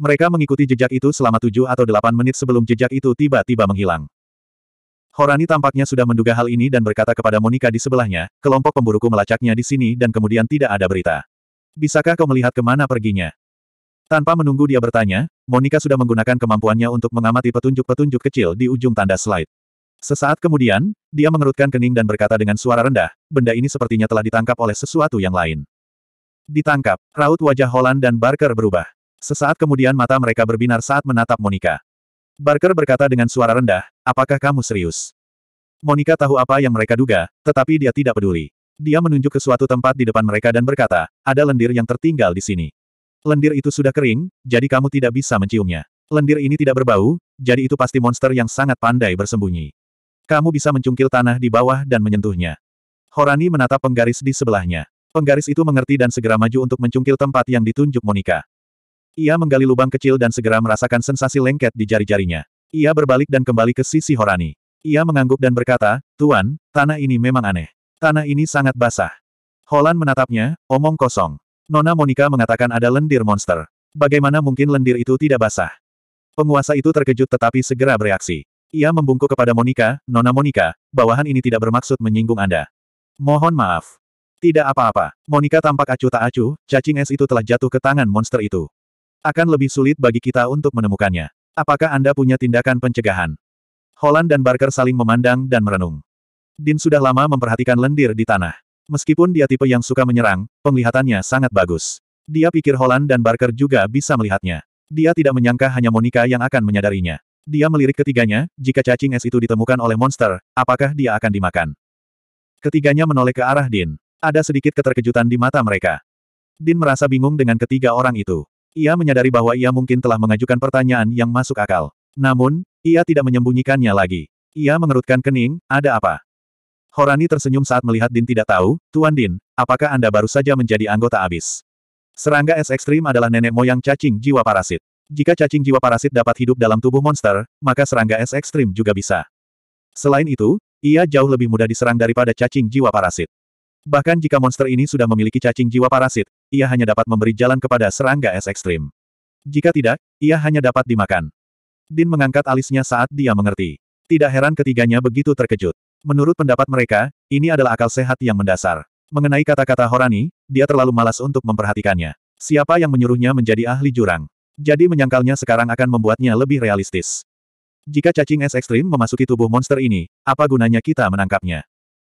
Mereka mengikuti jejak itu selama tujuh atau delapan menit sebelum jejak itu tiba-tiba menghilang. Horani tampaknya sudah menduga hal ini dan berkata kepada Monica di sebelahnya, kelompok pemburuku melacaknya di sini dan kemudian tidak ada berita. Bisakah kau melihat kemana perginya? Tanpa menunggu dia bertanya, Monica sudah menggunakan kemampuannya untuk mengamati petunjuk-petunjuk kecil di ujung tanda slide. Sesaat kemudian, dia mengerutkan kening dan berkata dengan suara rendah, benda ini sepertinya telah ditangkap oleh sesuatu yang lain. Ditangkap, raut wajah Holland dan Barker berubah. Sesaat kemudian mata mereka berbinar saat menatap Monica. Barker berkata dengan suara rendah, apakah kamu serius? Monica tahu apa yang mereka duga, tetapi dia tidak peduli. Dia menunjuk ke suatu tempat di depan mereka dan berkata, ada lendir yang tertinggal di sini. Lendir itu sudah kering, jadi kamu tidak bisa menciumnya. Lendir ini tidak berbau, jadi itu pasti monster yang sangat pandai bersembunyi. Kamu bisa mencungkil tanah di bawah dan menyentuhnya. Horani menatap penggaris di sebelahnya. Penggaris itu mengerti dan segera maju untuk mencungkil tempat yang ditunjuk Monica. Ia menggali lubang kecil dan segera merasakan sensasi lengket di jari-jarinya. Ia berbalik dan kembali ke sisi Horani. Ia mengangguk dan berkata, Tuan, tanah ini memang aneh. Tanah ini sangat basah. Holland menatapnya, omong kosong. Nona Monica mengatakan ada lendir monster. Bagaimana mungkin lendir itu tidak basah? Penguasa itu terkejut tetapi segera bereaksi. Ia membungkuk kepada Monica, Nona Monica, bawahan ini tidak bermaksud menyinggung Anda. Mohon maaf. Tidak apa-apa. Monica tampak acuh tak acuh, cacing es itu telah jatuh ke tangan monster itu. Akan lebih sulit bagi kita untuk menemukannya. Apakah Anda punya tindakan pencegahan? Holland dan Barker saling memandang dan merenung. Din sudah lama memperhatikan lendir di tanah. Meskipun dia tipe yang suka menyerang, penglihatannya sangat bagus. Dia pikir Holland dan Barker juga bisa melihatnya. Dia tidak menyangka hanya Monica yang akan menyadarinya. Dia melirik ketiganya, jika cacing es itu ditemukan oleh monster, apakah dia akan dimakan? Ketiganya menoleh ke arah Din. Ada sedikit keterkejutan di mata mereka. Din merasa bingung dengan ketiga orang itu. Ia menyadari bahwa ia mungkin telah mengajukan pertanyaan yang masuk akal. Namun, ia tidak menyembunyikannya lagi. Ia mengerutkan kening, ada apa? Horani tersenyum saat melihat Din tidak tahu, Tuan Din, apakah Anda baru saja menjadi anggota abis? Serangga es ekstrim adalah nenek moyang cacing jiwa parasit. Jika cacing jiwa parasit dapat hidup dalam tubuh monster, maka serangga es ekstrim juga bisa. Selain itu, ia jauh lebih mudah diserang daripada cacing jiwa parasit. Bahkan jika monster ini sudah memiliki cacing jiwa parasit, ia hanya dapat memberi jalan kepada serangga es ekstrim. Jika tidak, ia hanya dapat dimakan. Din mengangkat alisnya saat dia mengerti. Tidak heran ketiganya begitu terkejut. Menurut pendapat mereka, ini adalah akal sehat yang mendasar. Mengenai kata-kata Horani, dia terlalu malas untuk memperhatikannya. Siapa yang menyuruhnya menjadi ahli jurang? Jadi menyangkalnya sekarang akan membuatnya lebih realistis. Jika cacing es ekstrim memasuki tubuh monster ini, apa gunanya kita menangkapnya?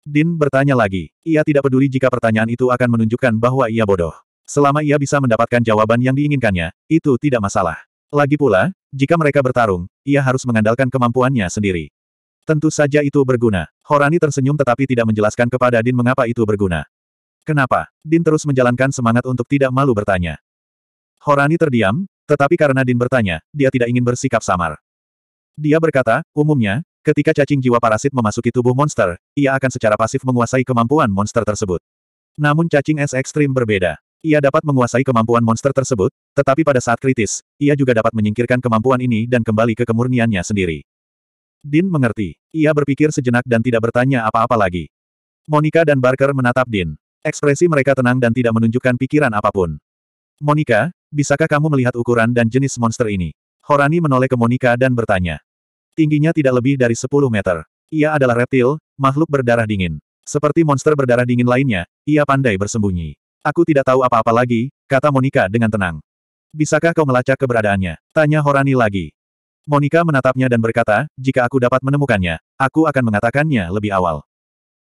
Din bertanya lagi. Ia tidak peduli jika pertanyaan itu akan menunjukkan bahwa ia bodoh. Selama ia bisa mendapatkan jawaban yang diinginkannya, itu tidak masalah. Lagi pula, jika mereka bertarung, ia harus mengandalkan kemampuannya sendiri. Tentu saja itu berguna. Horani tersenyum tetapi tidak menjelaskan kepada Din mengapa itu berguna. Kenapa? Din terus menjalankan semangat untuk tidak malu bertanya. Horani terdiam, tetapi karena Din bertanya, dia tidak ingin bersikap samar. Dia berkata, umumnya, ketika cacing jiwa parasit memasuki tubuh monster, ia akan secara pasif menguasai kemampuan monster tersebut. Namun cacing es ekstrim berbeda. Ia dapat menguasai kemampuan monster tersebut, tetapi pada saat kritis, ia juga dapat menyingkirkan kemampuan ini dan kembali ke kemurniannya sendiri. Din mengerti. Ia berpikir sejenak dan tidak bertanya apa-apa lagi. Monica dan Barker menatap Din. Ekspresi mereka tenang dan tidak menunjukkan pikiran apapun. Monica, bisakah kamu melihat ukuran dan jenis monster ini? Horani menoleh ke Monica dan bertanya. Tingginya tidak lebih dari 10 meter. Ia adalah reptil, makhluk berdarah dingin. Seperti monster berdarah dingin lainnya, ia pandai bersembunyi. Aku tidak tahu apa-apa lagi, kata Monica dengan tenang. Bisakah kau melacak keberadaannya? Tanya Horani lagi. Monica menatapnya dan berkata, jika aku dapat menemukannya, aku akan mengatakannya lebih awal.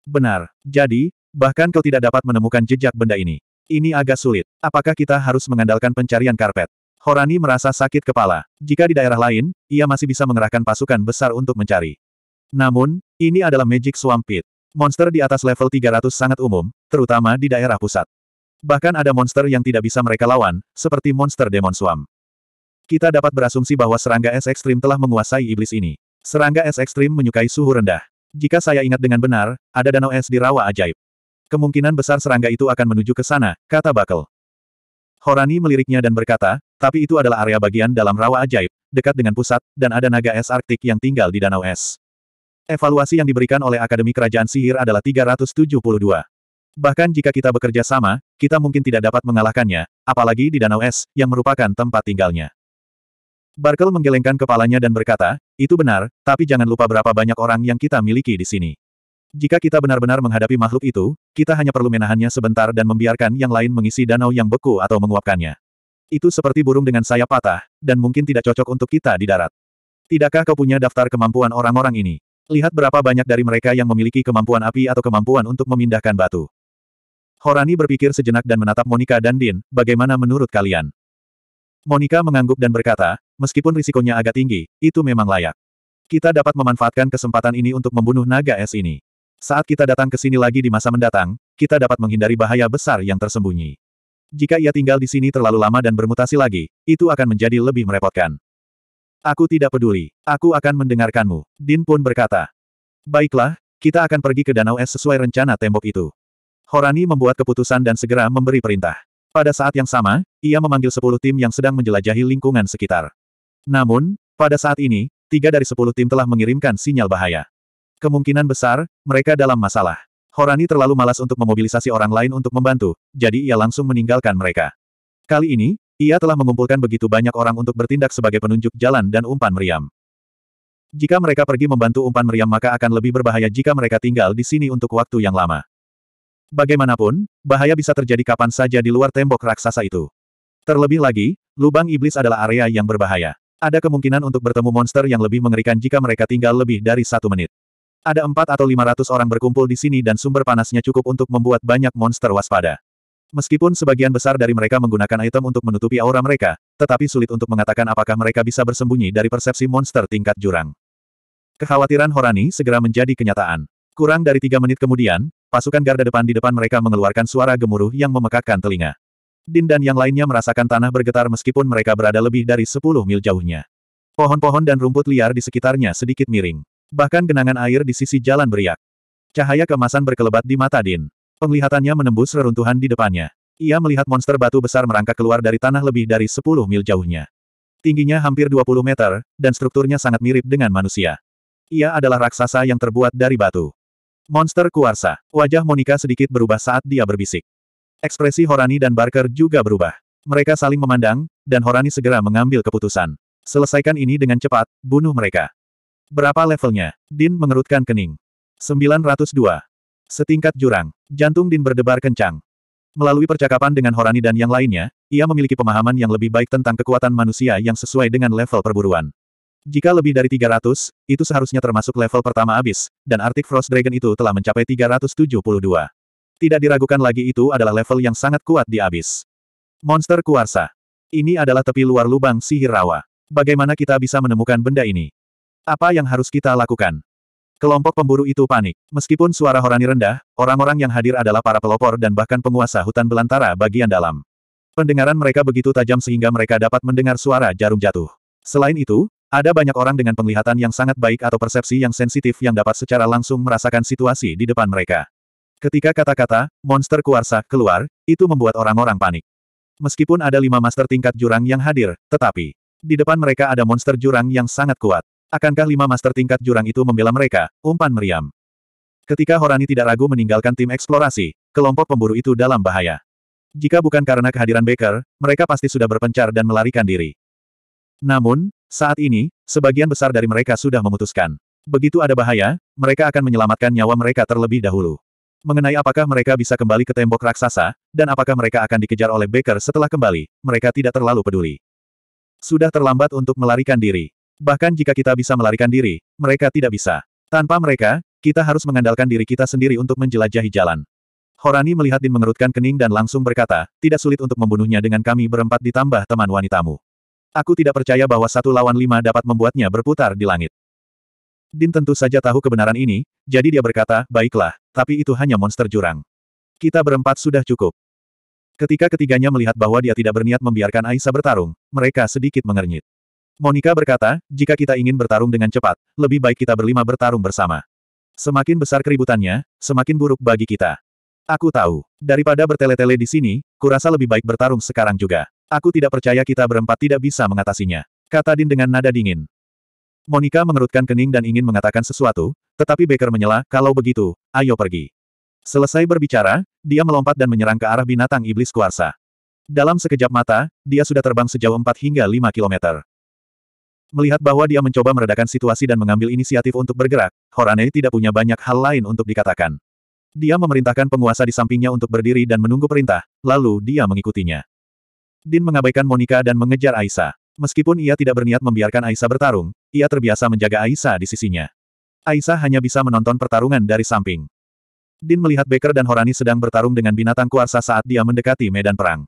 Benar. Jadi, bahkan kau tidak dapat menemukan jejak benda ini. Ini agak sulit. Apakah kita harus mengandalkan pencarian karpet? Horani merasa sakit kepala. Jika di daerah lain, ia masih bisa mengerahkan pasukan besar untuk mencari. Namun, ini adalah Magic Swamp Pit. Monster di atas level 300 sangat umum, terutama di daerah pusat. Bahkan ada monster yang tidak bisa mereka lawan, seperti monster Demon suam. Kita dapat berasumsi bahwa serangga es ekstrim telah menguasai iblis ini. Serangga es ekstrim menyukai suhu rendah. Jika saya ingat dengan benar, ada danau es di rawa ajaib. Kemungkinan besar serangga itu akan menuju ke sana, kata Bakel. Horani meliriknya dan berkata, tapi itu adalah area bagian dalam rawa ajaib, dekat dengan pusat, dan ada naga es Arktik yang tinggal di danau es. Evaluasi yang diberikan oleh Akademi Kerajaan Sihir adalah 372. Bahkan jika kita bekerja sama, kita mungkin tidak dapat mengalahkannya, apalagi di Danau Es, yang merupakan tempat tinggalnya. Barkel menggelengkan kepalanya dan berkata, itu benar, tapi jangan lupa berapa banyak orang yang kita miliki di sini. Jika kita benar-benar menghadapi makhluk itu, kita hanya perlu menahannya sebentar dan membiarkan yang lain mengisi danau yang beku atau menguapkannya. Itu seperti burung dengan sayap patah, dan mungkin tidak cocok untuk kita di darat. Tidakkah kau punya daftar kemampuan orang-orang ini? Lihat berapa banyak dari mereka yang memiliki kemampuan api atau kemampuan untuk memindahkan batu. Horani berpikir sejenak dan menatap Monica dan Din, bagaimana menurut kalian? Monica mengangguk dan berkata, meskipun risikonya agak tinggi, itu memang layak. Kita dapat memanfaatkan kesempatan ini untuk membunuh naga es ini. Saat kita datang ke sini lagi di masa mendatang, kita dapat menghindari bahaya besar yang tersembunyi. Jika ia tinggal di sini terlalu lama dan bermutasi lagi, itu akan menjadi lebih merepotkan. Aku tidak peduli. Aku akan mendengarkanmu. Din pun berkata. Baiklah, kita akan pergi ke Danau Es sesuai rencana tembok itu. Horani membuat keputusan dan segera memberi perintah. Pada saat yang sama, ia memanggil sepuluh tim yang sedang menjelajahi lingkungan sekitar. Namun, pada saat ini, tiga dari sepuluh tim telah mengirimkan sinyal bahaya. Kemungkinan besar, mereka dalam masalah. Horani terlalu malas untuk memobilisasi orang lain untuk membantu, jadi ia langsung meninggalkan mereka. Kali ini, ia telah mengumpulkan begitu banyak orang untuk bertindak sebagai penunjuk jalan dan umpan meriam. Jika mereka pergi membantu umpan meriam maka akan lebih berbahaya jika mereka tinggal di sini untuk waktu yang lama. Bagaimanapun, bahaya bisa terjadi kapan saja di luar tembok raksasa itu. Terlebih lagi, lubang iblis adalah area yang berbahaya. Ada kemungkinan untuk bertemu monster yang lebih mengerikan jika mereka tinggal lebih dari satu menit. Ada empat atau lima ratus orang berkumpul di sini dan sumber panasnya cukup untuk membuat banyak monster waspada. Meskipun sebagian besar dari mereka menggunakan item untuk menutupi aura mereka, tetapi sulit untuk mengatakan apakah mereka bisa bersembunyi dari persepsi monster tingkat jurang. Kekhawatiran Horani segera menjadi kenyataan. Kurang dari tiga menit kemudian, Pasukan garda depan di depan mereka mengeluarkan suara gemuruh yang memekakkan telinga. Din dan yang lainnya merasakan tanah bergetar meskipun mereka berada lebih dari 10 mil jauhnya. Pohon-pohon dan rumput liar di sekitarnya sedikit miring. Bahkan genangan air di sisi jalan beriak. Cahaya kemasan berkelebat di mata Din. Penglihatannya menembus reruntuhan di depannya. Ia melihat monster batu besar merangkak keluar dari tanah lebih dari 10 mil jauhnya. Tingginya hampir 20 meter, dan strukturnya sangat mirip dengan manusia. Ia adalah raksasa yang terbuat dari batu. Monster Kuarsa. Wajah Monica sedikit berubah saat dia berbisik. Ekspresi Horani dan Barker juga berubah. Mereka saling memandang, dan Horani segera mengambil keputusan. Selesaikan ini dengan cepat, bunuh mereka. Berapa levelnya? Din mengerutkan kening. 902. Setingkat jurang. Jantung Din berdebar kencang. Melalui percakapan dengan Horani dan yang lainnya, ia memiliki pemahaman yang lebih baik tentang kekuatan manusia yang sesuai dengan level perburuan. Jika lebih dari 300, itu seharusnya termasuk level pertama abis, dan Arctic Frost Dragon itu telah mencapai 372. Tidak diragukan lagi itu adalah level yang sangat kuat di abis. Monster Kuarsa. Ini adalah tepi luar lubang sihir rawa. Bagaimana kita bisa menemukan benda ini? Apa yang harus kita lakukan? Kelompok pemburu itu panik. Meskipun suara horani rendah, orang-orang yang hadir adalah para pelopor dan bahkan penguasa hutan belantara bagian dalam. Pendengaran mereka begitu tajam sehingga mereka dapat mendengar suara jarum jatuh. Selain itu, ada banyak orang dengan penglihatan yang sangat baik atau persepsi yang sensitif yang dapat secara langsung merasakan situasi di depan mereka. Ketika kata-kata, monster kuarsa, keluar, itu membuat orang-orang panik. Meskipun ada lima master tingkat jurang yang hadir, tetapi, di depan mereka ada monster jurang yang sangat kuat. Akankah lima master tingkat jurang itu membela mereka? Umpan meriam. Ketika Horani tidak ragu meninggalkan tim eksplorasi, kelompok pemburu itu dalam bahaya. Jika bukan karena kehadiran Baker, mereka pasti sudah berpencar dan melarikan diri. Namun, saat ini, sebagian besar dari mereka sudah memutuskan. Begitu ada bahaya, mereka akan menyelamatkan nyawa mereka terlebih dahulu. Mengenai apakah mereka bisa kembali ke tembok raksasa, dan apakah mereka akan dikejar oleh Baker setelah kembali, mereka tidak terlalu peduli. Sudah terlambat untuk melarikan diri. Bahkan jika kita bisa melarikan diri, mereka tidak bisa. Tanpa mereka, kita harus mengandalkan diri kita sendiri untuk menjelajahi jalan. Horani melihat Din mengerutkan kening dan langsung berkata, tidak sulit untuk membunuhnya dengan kami berempat ditambah teman wanitamu. Aku tidak percaya bahwa satu lawan lima dapat membuatnya berputar di langit. Din tentu saja tahu kebenaran ini, jadi dia berkata, baiklah, tapi itu hanya monster jurang. Kita berempat sudah cukup. Ketika ketiganya melihat bahwa dia tidak berniat membiarkan Aisa bertarung, mereka sedikit mengernyit. Monica berkata, jika kita ingin bertarung dengan cepat, lebih baik kita berlima bertarung bersama. Semakin besar keributannya, semakin buruk bagi kita. Aku tahu, daripada bertele-tele di sini, kurasa lebih baik bertarung sekarang juga. Aku tidak percaya kita berempat tidak bisa mengatasinya. Kata Din dengan nada dingin. Monica mengerutkan kening dan ingin mengatakan sesuatu, tetapi Baker menyela, kalau begitu, ayo pergi. Selesai berbicara, dia melompat dan menyerang ke arah binatang iblis kuarsa. Dalam sekejap mata, dia sudah terbang sejauh 4 hingga 5 kilometer. Melihat bahwa dia mencoba meredakan situasi dan mengambil inisiatif untuk bergerak, Horane tidak punya banyak hal lain untuk dikatakan. Dia memerintahkan penguasa di sampingnya untuk berdiri dan menunggu perintah, lalu dia mengikutinya. Din mengabaikan Monica dan mengejar Aisa. Meskipun ia tidak berniat membiarkan Aisa bertarung, ia terbiasa menjaga Aisa di sisinya. Aisa hanya bisa menonton pertarungan dari samping. Din melihat Baker dan Horani sedang bertarung dengan binatang kuarsa saat dia mendekati medan perang.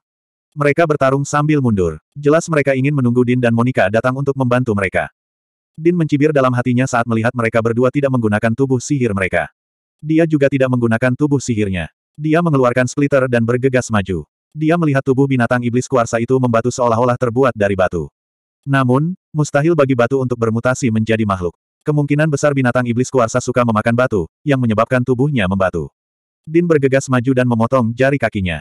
Mereka bertarung sambil mundur. Jelas mereka ingin menunggu Din dan Monica datang untuk membantu mereka. Din mencibir dalam hatinya saat melihat mereka berdua tidak menggunakan tubuh sihir mereka. Dia juga tidak menggunakan tubuh sihirnya. Dia mengeluarkan splitter dan bergegas maju. Dia melihat tubuh binatang iblis kuarsa itu membatu seolah-olah terbuat dari batu. Namun, mustahil bagi batu untuk bermutasi menjadi makhluk. Kemungkinan besar binatang iblis kuarsa suka memakan batu, yang menyebabkan tubuhnya membatu. Din bergegas maju dan memotong jari kakinya.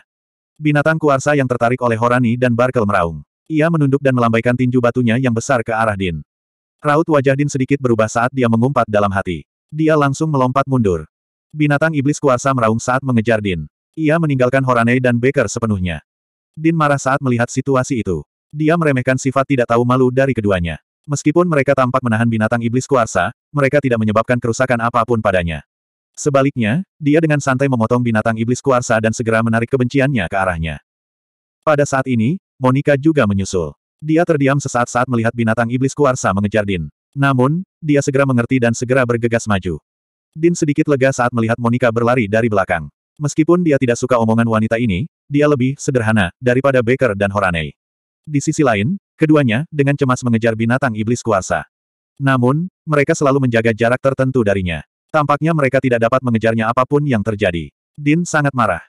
Binatang kuarsa yang tertarik oleh Horani dan Barkel meraung. Ia menunduk dan melambaikan tinju batunya yang besar ke arah Din. Raut wajah Din sedikit berubah saat dia mengumpat dalam hati. Dia langsung melompat mundur. Binatang iblis kuarsa meraung saat mengejar Din. Ia meninggalkan Horanei dan Baker sepenuhnya. Din marah saat melihat situasi itu. Dia meremehkan sifat tidak tahu malu dari keduanya. Meskipun mereka tampak menahan binatang iblis kuarsa, mereka tidak menyebabkan kerusakan apapun padanya. Sebaliknya, dia dengan santai memotong binatang iblis kuarsa dan segera menarik kebenciannya ke arahnya. Pada saat ini, Monica juga menyusul. Dia terdiam sesaat saat melihat binatang iblis kuarsa mengejar Din. Namun, dia segera mengerti dan segera bergegas maju. Din sedikit lega saat melihat Monica berlari dari belakang. Meskipun dia tidak suka omongan wanita ini, dia lebih sederhana daripada Baker dan Horanei. Di sisi lain, keduanya dengan cemas mengejar binatang iblis kuasa. Namun, mereka selalu menjaga jarak tertentu darinya. Tampaknya mereka tidak dapat mengejarnya apapun yang terjadi. Din sangat marah.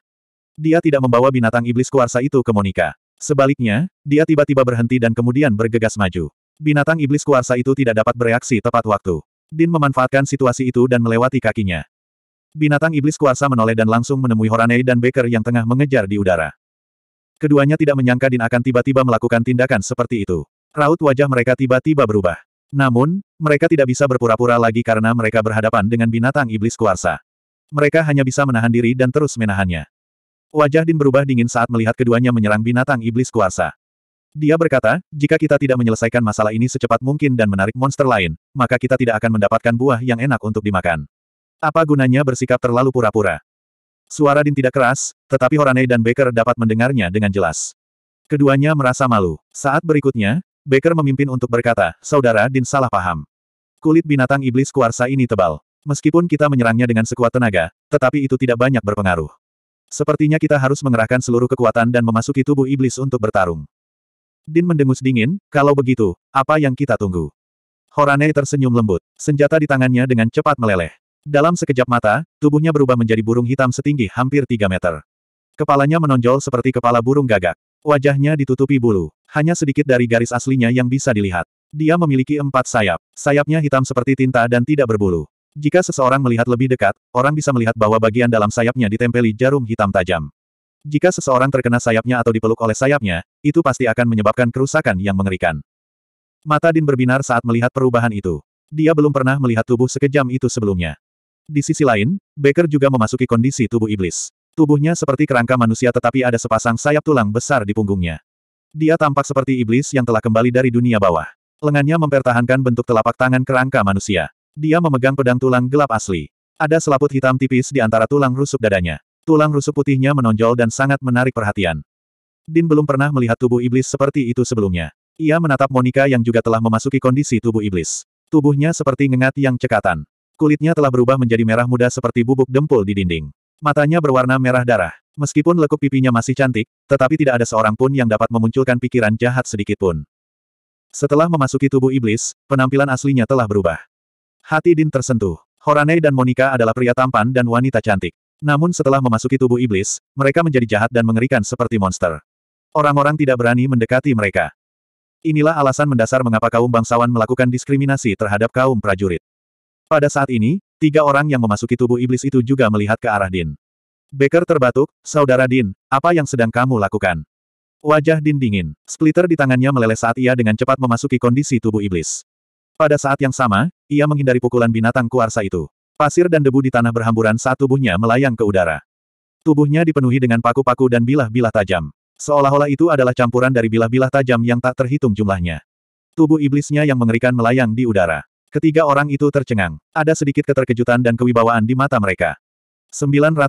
Dia tidak membawa binatang iblis kuasa itu ke Monica. Sebaliknya, dia tiba-tiba berhenti dan kemudian bergegas maju. Binatang iblis kuasa itu tidak dapat bereaksi tepat waktu. Din memanfaatkan situasi itu dan melewati kakinya. Binatang iblis kuasa menoleh dan langsung menemui Horanei dan Baker yang tengah mengejar di udara. Keduanya tidak menyangka Din akan tiba-tiba melakukan tindakan seperti itu. Raut wajah mereka tiba-tiba berubah. Namun, mereka tidak bisa berpura-pura lagi karena mereka berhadapan dengan binatang iblis kuasa. Mereka hanya bisa menahan diri dan terus menahannya. Wajah Din berubah dingin saat melihat keduanya menyerang binatang iblis kuasa. Dia berkata, jika kita tidak menyelesaikan masalah ini secepat mungkin dan menarik monster lain, maka kita tidak akan mendapatkan buah yang enak untuk dimakan. Apa gunanya bersikap terlalu pura-pura? Suara Din tidak keras, tetapi Horanei dan Baker dapat mendengarnya dengan jelas. Keduanya merasa malu. Saat berikutnya, Baker memimpin untuk berkata, Saudara Din salah paham. Kulit binatang iblis kuarsa ini tebal. Meskipun kita menyerangnya dengan sekuat tenaga, tetapi itu tidak banyak berpengaruh. Sepertinya kita harus mengerahkan seluruh kekuatan dan memasuki tubuh iblis untuk bertarung. Din mendengus dingin, kalau begitu, apa yang kita tunggu? Horanei tersenyum lembut, senjata di tangannya dengan cepat meleleh. Dalam sekejap mata, tubuhnya berubah menjadi burung hitam setinggi hampir 3 meter. Kepalanya menonjol seperti kepala burung gagak. Wajahnya ditutupi bulu. Hanya sedikit dari garis aslinya yang bisa dilihat. Dia memiliki empat sayap. Sayapnya hitam seperti tinta dan tidak berbulu. Jika seseorang melihat lebih dekat, orang bisa melihat bahwa bagian dalam sayapnya ditempeli jarum hitam tajam. Jika seseorang terkena sayapnya atau dipeluk oleh sayapnya, itu pasti akan menyebabkan kerusakan yang mengerikan. Mata Din berbinar saat melihat perubahan itu. Dia belum pernah melihat tubuh sekejam itu sebelumnya. Di sisi lain, Baker juga memasuki kondisi tubuh iblis. Tubuhnya seperti kerangka manusia tetapi ada sepasang sayap tulang besar di punggungnya. Dia tampak seperti iblis yang telah kembali dari dunia bawah. Lengannya mempertahankan bentuk telapak tangan kerangka manusia. Dia memegang pedang tulang gelap asli. Ada selaput hitam tipis di antara tulang rusuk dadanya. Tulang rusuk putihnya menonjol dan sangat menarik perhatian. Din belum pernah melihat tubuh iblis seperti itu sebelumnya. Ia menatap Monica yang juga telah memasuki kondisi tubuh iblis. Tubuhnya seperti ngengat yang cekatan. Kulitnya telah berubah menjadi merah muda seperti bubuk dempul di dinding. Matanya berwarna merah darah. Meskipun lekuk pipinya masih cantik, tetapi tidak ada seorang pun yang dapat memunculkan pikiran jahat sedikit pun. Setelah memasuki tubuh iblis, penampilan aslinya telah berubah. Hati Din tersentuh. Horane dan Monica adalah pria tampan dan wanita cantik. Namun setelah memasuki tubuh iblis, mereka menjadi jahat dan mengerikan seperti monster. Orang-orang tidak berani mendekati mereka. Inilah alasan mendasar mengapa kaum bangsawan melakukan diskriminasi terhadap kaum prajurit. Pada saat ini, tiga orang yang memasuki tubuh iblis itu juga melihat ke arah Din. Baker terbatuk, Saudara Din, apa yang sedang kamu lakukan? Wajah Din dingin. Splitter di tangannya meleleh saat ia dengan cepat memasuki kondisi tubuh iblis. Pada saat yang sama, ia menghindari pukulan binatang kuarsa itu. Pasir dan debu di tanah berhamburan saat tubuhnya melayang ke udara. Tubuhnya dipenuhi dengan paku-paku dan bilah-bilah tajam. Seolah-olah itu adalah campuran dari bilah-bilah tajam yang tak terhitung jumlahnya. Tubuh iblisnya yang mengerikan melayang di udara. Ketiga orang itu tercengang. Ada sedikit keterkejutan dan kewibawaan di mata mereka. 903.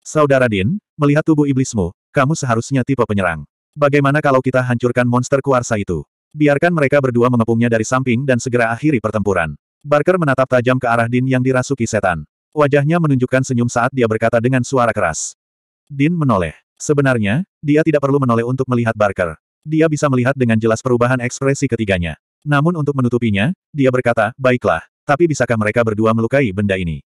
Saudara Din, melihat tubuh iblismu, kamu seharusnya tipe penyerang. Bagaimana kalau kita hancurkan monster kuarsa itu? Biarkan mereka berdua mengepungnya dari samping dan segera akhiri pertempuran. Barker menatap tajam ke arah Din yang dirasuki setan. Wajahnya menunjukkan senyum saat dia berkata dengan suara keras. Din menoleh. Sebenarnya, dia tidak perlu menoleh untuk melihat Barker. Dia bisa melihat dengan jelas perubahan ekspresi ketiganya. Namun untuk menutupinya, dia berkata, baiklah, tapi bisakah mereka berdua melukai benda ini?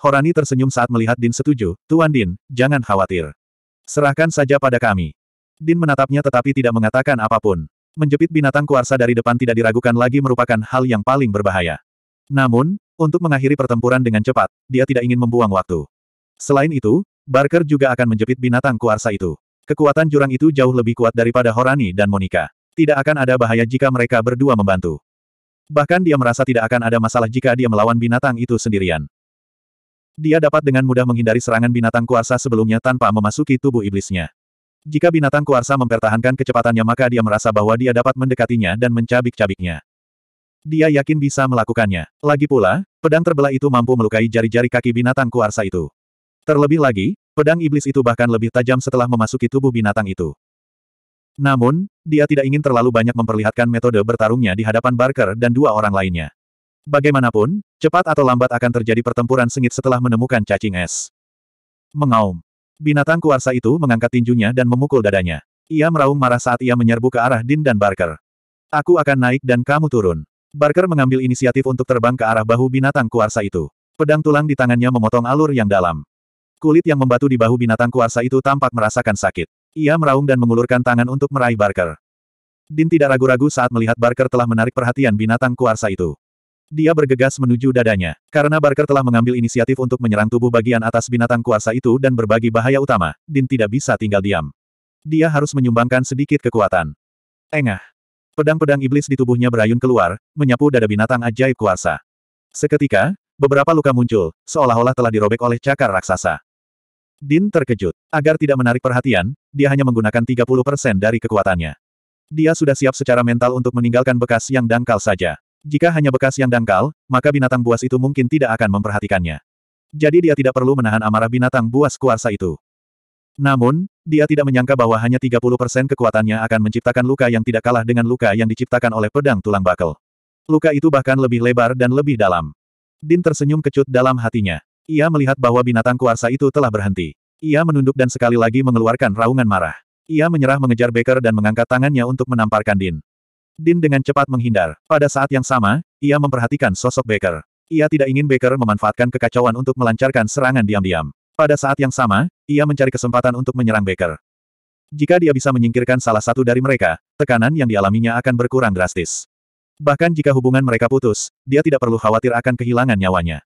Horani tersenyum saat melihat Din setuju, Tuan Din, jangan khawatir. Serahkan saja pada kami. Din menatapnya tetapi tidak mengatakan apapun. Menjepit binatang kuarsa dari depan tidak diragukan lagi merupakan hal yang paling berbahaya. Namun, untuk mengakhiri pertempuran dengan cepat, dia tidak ingin membuang waktu. Selain itu, Barker juga akan menjepit binatang kuarsa itu. Kekuatan jurang itu jauh lebih kuat daripada Horani dan Monica. Tidak akan ada bahaya jika mereka berdua membantu. Bahkan dia merasa tidak akan ada masalah jika dia melawan binatang itu sendirian. Dia dapat dengan mudah menghindari serangan binatang kuarsa sebelumnya tanpa memasuki tubuh iblisnya. Jika binatang kuarsa mempertahankan kecepatannya maka dia merasa bahwa dia dapat mendekatinya dan mencabik-cabiknya. Dia yakin bisa melakukannya. Lagi pula, pedang terbelah itu mampu melukai jari-jari kaki binatang kuarsa itu. Terlebih lagi, pedang iblis itu bahkan lebih tajam setelah memasuki tubuh binatang itu. Namun, dia tidak ingin terlalu banyak memperlihatkan metode bertarungnya di hadapan Barker dan dua orang lainnya. Bagaimanapun, cepat atau lambat akan terjadi pertempuran sengit setelah menemukan cacing es. Mengaum. Binatang kuarsa itu mengangkat tinjunya dan memukul dadanya. Ia meraung marah saat ia menyerbu ke arah Din dan Barker. Aku akan naik dan kamu turun. Barker mengambil inisiatif untuk terbang ke arah bahu binatang kuarsa itu. Pedang tulang di tangannya memotong alur yang dalam. Kulit yang membatu di bahu binatang kuarsa itu tampak merasakan sakit. Ia meraung dan mengulurkan tangan untuk meraih Barker. Din tidak ragu-ragu saat melihat Barker telah menarik perhatian binatang kuarsa itu. Dia bergegas menuju dadanya, karena Barker telah mengambil inisiatif untuk menyerang tubuh bagian atas binatang kuarsa itu dan berbagi bahaya utama, Din tidak bisa tinggal diam. Dia harus menyumbangkan sedikit kekuatan. Engah. Pedang-pedang iblis di tubuhnya berayun keluar, menyapu dada binatang ajaib kuarsa. Seketika, beberapa luka muncul, seolah-olah telah dirobek oleh cakar raksasa. Din terkejut. Agar tidak menarik perhatian, dia hanya menggunakan 30% dari kekuatannya. Dia sudah siap secara mental untuk meninggalkan bekas yang dangkal saja. Jika hanya bekas yang dangkal, maka binatang buas itu mungkin tidak akan memperhatikannya. Jadi dia tidak perlu menahan amarah binatang buas kuarsa itu. Namun, dia tidak menyangka bahwa hanya 30% kekuatannya akan menciptakan luka yang tidak kalah dengan luka yang diciptakan oleh pedang tulang bakel. Luka itu bahkan lebih lebar dan lebih dalam. Din tersenyum kecut dalam hatinya. Ia melihat bahwa binatang kuarsa itu telah berhenti. Ia menunduk dan sekali lagi mengeluarkan raungan marah. Ia menyerah mengejar Baker dan mengangkat tangannya untuk menamparkan Din. Din dengan cepat menghindar. Pada saat yang sama, ia memperhatikan sosok Baker. Ia tidak ingin Baker memanfaatkan kekacauan untuk melancarkan serangan diam-diam. Pada saat yang sama, ia mencari kesempatan untuk menyerang Baker. Jika dia bisa menyingkirkan salah satu dari mereka, tekanan yang dialaminya akan berkurang drastis. Bahkan jika hubungan mereka putus, dia tidak perlu khawatir akan kehilangan nyawanya.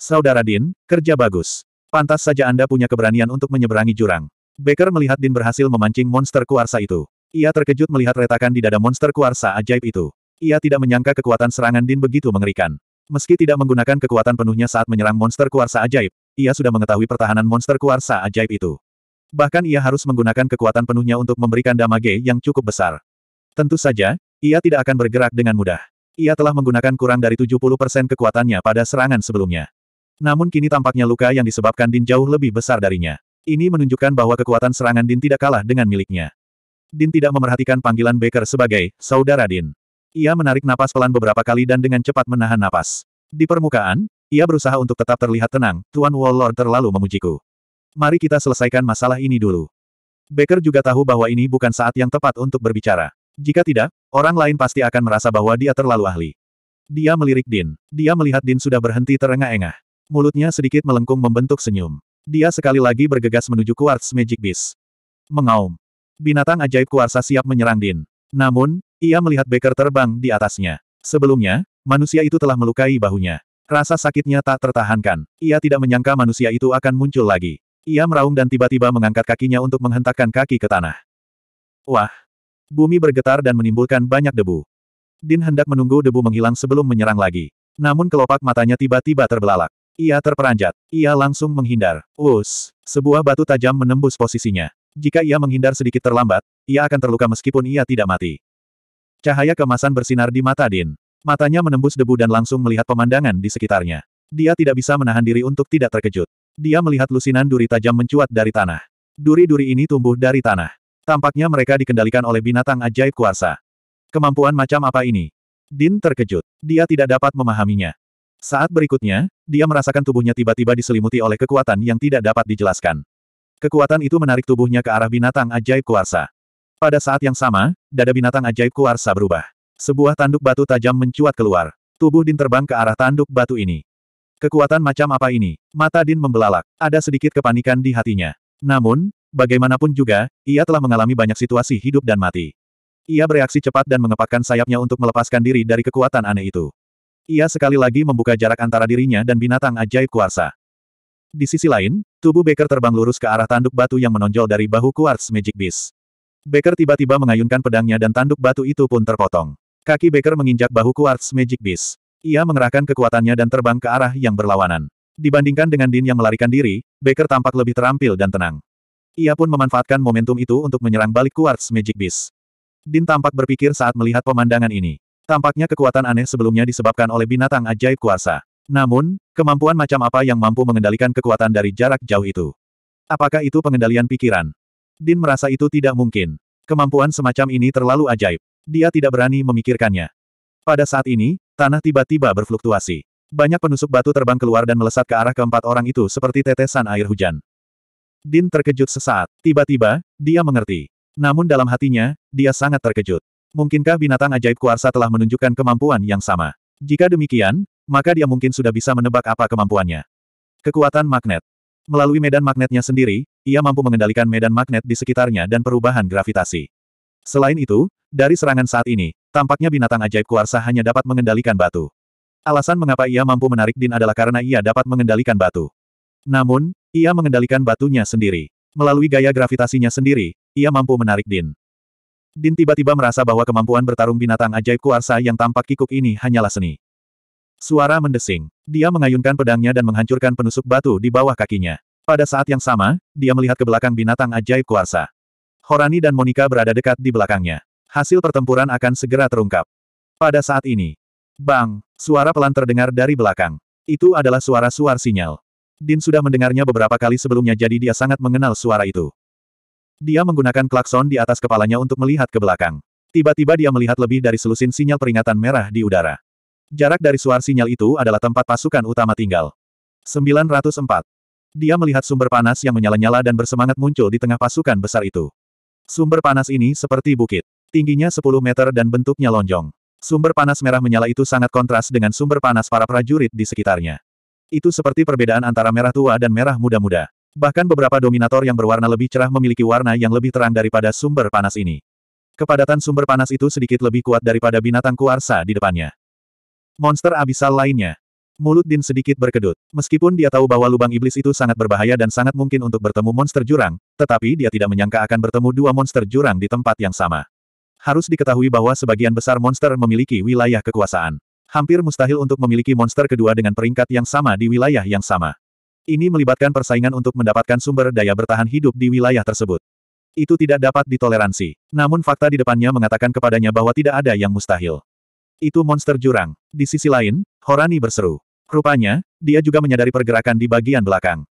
Saudara Din, kerja bagus. Pantas saja Anda punya keberanian untuk menyeberangi jurang. Baker melihat Din berhasil memancing monster kuarsa itu. Ia terkejut melihat retakan di dada monster kuarsa ajaib itu. Ia tidak menyangka kekuatan serangan Din begitu mengerikan. Meski tidak menggunakan kekuatan penuhnya saat menyerang monster kuarsa ajaib, ia sudah mengetahui pertahanan monster kuarsa ajaib itu. Bahkan ia harus menggunakan kekuatan penuhnya untuk memberikan damage yang cukup besar. Tentu saja, ia tidak akan bergerak dengan mudah. Ia telah menggunakan kurang dari 70% kekuatannya pada serangan sebelumnya. Namun kini tampaknya luka yang disebabkan Din jauh lebih besar darinya. Ini menunjukkan bahwa kekuatan serangan Din tidak kalah dengan miliknya. Din tidak memerhatikan panggilan Baker sebagai saudara Din. Ia menarik napas pelan beberapa kali dan dengan cepat menahan napas. Di permukaan, ia berusaha untuk tetap terlihat tenang, Tuan Wallor terlalu memujiku. Mari kita selesaikan masalah ini dulu. Baker juga tahu bahwa ini bukan saat yang tepat untuk berbicara. Jika tidak, orang lain pasti akan merasa bahwa dia terlalu ahli. Dia melirik Din. Dia melihat Din sudah berhenti terengah-engah. Mulutnya sedikit melengkung membentuk senyum. Dia sekali lagi bergegas menuju Quartz Magic Beast. Mengaum. Binatang ajaib Kuarsa siap menyerang Din. Namun, ia melihat Baker terbang di atasnya. Sebelumnya, manusia itu telah melukai bahunya. Rasa sakitnya tak tertahankan. Ia tidak menyangka manusia itu akan muncul lagi. Ia meraung dan tiba-tiba mengangkat kakinya untuk menghentakkan kaki ke tanah. Wah! Bumi bergetar dan menimbulkan banyak debu. Din hendak menunggu debu menghilang sebelum menyerang lagi. Namun kelopak matanya tiba-tiba terbelalak. Ia terperanjat. Ia langsung menghindar. Us. Sebuah batu tajam menembus posisinya. Jika ia menghindar sedikit terlambat, ia akan terluka meskipun ia tidak mati. Cahaya kemasan bersinar di mata Din. Matanya menembus debu dan langsung melihat pemandangan di sekitarnya. Dia tidak bisa menahan diri untuk tidak terkejut. Dia melihat lusinan duri tajam mencuat dari tanah. Duri-duri ini tumbuh dari tanah. Tampaknya mereka dikendalikan oleh binatang ajaib kuasa. Kemampuan macam apa ini? Din terkejut. Dia tidak dapat memahaminya. Saat berikutnya, dia merasakan tubuhnya tiba-tiba diselimuti oleh kekuatan yang tidak dapat dijelaskan. Kekuatan itu menarik tubuhnya ke arah binatang ajaib kuarsa. Pada saat yang sama, dada binatang ajaib kuarsa berubah. Sebuah tanduk batu tajam mencuat keluar. Tubuh Din terbang ke arah tanduk batu ini. Kekuatan macam apa ini? Mata Din membelalak. Ada sedikit kepanikan di hatinya. Namun, bagaimanapun juga, ia telah mengalami banyak situasi hidup dan mati. Ia bereaksi cepat dan mengepakkan sayapnya untuk melepaskan diri dari kekuatan aneh itu. Ia sekali lagi membuka jarak antara dirinya dan binatang ajaib kuarsa. Di sisi lain, tubuh Baker terbang lurus ke arah tanduk batu yang menonjol dari bahu kuarts Magic Beast. Baker tiba-tiba mengayunkan pedangnya dan tanduk batu itu pun terpotong. Kaki Baker menginjak bahu kuarts Magic Beast. Ia mengerahkan kekuatannya dan terbang ke arah yang berlawanan. Dibandingkan dengan Din yang melarikan diri, Baker tampak lebih terampil dan tenang. Ia pun memanfaatkan momentum itu untuk menyerang balik kuarts Magic Beast. Din tampak berpikir saat melihat pemandangan ini. Tampaknya kekuatan aneh sebelumnya disebabkan oleh binatang ajaib kuasa. Namun, kemampuan macam apa yang mampu mengendalikan kekuatan dari jarak jauh itu? Apakah itu pengendalian pikiran? Din merasa itu tidak mungkin. Kemampuan semacam ini terlalu ajaib. Dia tidak berani memikirkannya. Pada saat ini, tanah tiba-tiba berfluktuasi. Banyak penusuk batu terbang keluar dan melesat ke arah keempat orang itu seperti tetesan air hujan. Din terkejut sesaat. Tiba-tiba, dia mengerti. Namun dalam hatinya, dia sangat terkejut. Mungkinkah binatang ajaib kuarsa telah menunjukkan kemampuan yang sama? Jika demikian, maka dia mungkin sudah bisa menebak apa kemampuannya. Kekuatan magnet. Melalui medan magnetnya sendiri, ia mampu mengendalikan medan magnet di sekitarnya dan perubahan gravitasi. Selain itu, dari serangan saat ini, tampaknya binatang ajaib kuarsa hanya dapat mengendalikan batu. Alasan mengapa ia mampu menarik Din adalah karena ia dapat mengendalikan batu. Namun, ia mengendalikan batunya sendiri. Melalui gaya gravitasinya sendiri, ia mampu menarik Din. Din tiba-tiba merasa bahwa kemampuan bertarung binatang ajaib kuarsa yang tampak kikuk ini hanyalah seni. Suara mendesing. Dia mengayunkan pedangnya dan menghancurkan penusuk batu di bawah kakinya. Pada saat yang sama, dia melihat ke belakang binatang ajaib kuarsa. Horani dan Monica berada dekat di belakangnya. Hasil pertempuran akan segera terungkap. Pada saat ini, bang, suara pelan terdengar dari belakang. Itu adalah suara suar sinyal. Din sudah mendengarnya beberapa kali sebelumnya jadi dia sangat mengenal suara itu. Dia menggunakan klakson di atas kepalanya untuk melihat ke belakang. Tiba-tiba dia melihat lebih dari selusin sinyal peringatan merah di udara. Jarak dari suar sinyal itu adalah tempat pasukan utama tinggal. 904. Dia melihat sumber panas yang menyala-nyala dan bersemangat muncul di tengah pasukan besar itu. Sumber panas ini seperti bukit. Tingginya 10 meter dan bentuknya lonjong. Sumber panas merah menyala itu sangat kontras dengan sumber panas para prajurit di sekitarnya. Itu seperti perbedaan antara merah tua dan merah muda-muda. Bahkan beberapa dominator yang berwarna lebih cerah memiliki warna yang lebih terang daripada sumber panas ini. Kepadatan sumber panas itu sedikit lebih kuat daripada binatang kuarsa di depannya. Monster abisal lainnya. Mulut Din sedikit berkedut. Meskipun dia tahu bahwa lubang iblis itu sangat berbahaya dan sangat mungkin untuk bertemu monster jurang, tetapi dia tidak menyangka akan bertemu dua monster jurang di tempat yang sama. Harus diketahui bahwa sebagian besar monster memiliki wilayah kekuasaan. Hampir mustahil untuk memiliki monster kedua dengan peringkat yang sama di wilayah yang sama. Ini melibatkan persaingan untuk mendapatkan sumber daya bertahan hidup di wilayah tersebut. Itu tidak dapat ditoleransi. Namun fakta di depannya mengatakan kepadanya bahwa tidak ada yang mustahil. Itu monster jurang. Di sisi lain, Horani berseru. Rupanya, dia juga menyadari pergerakan di bagian belakang.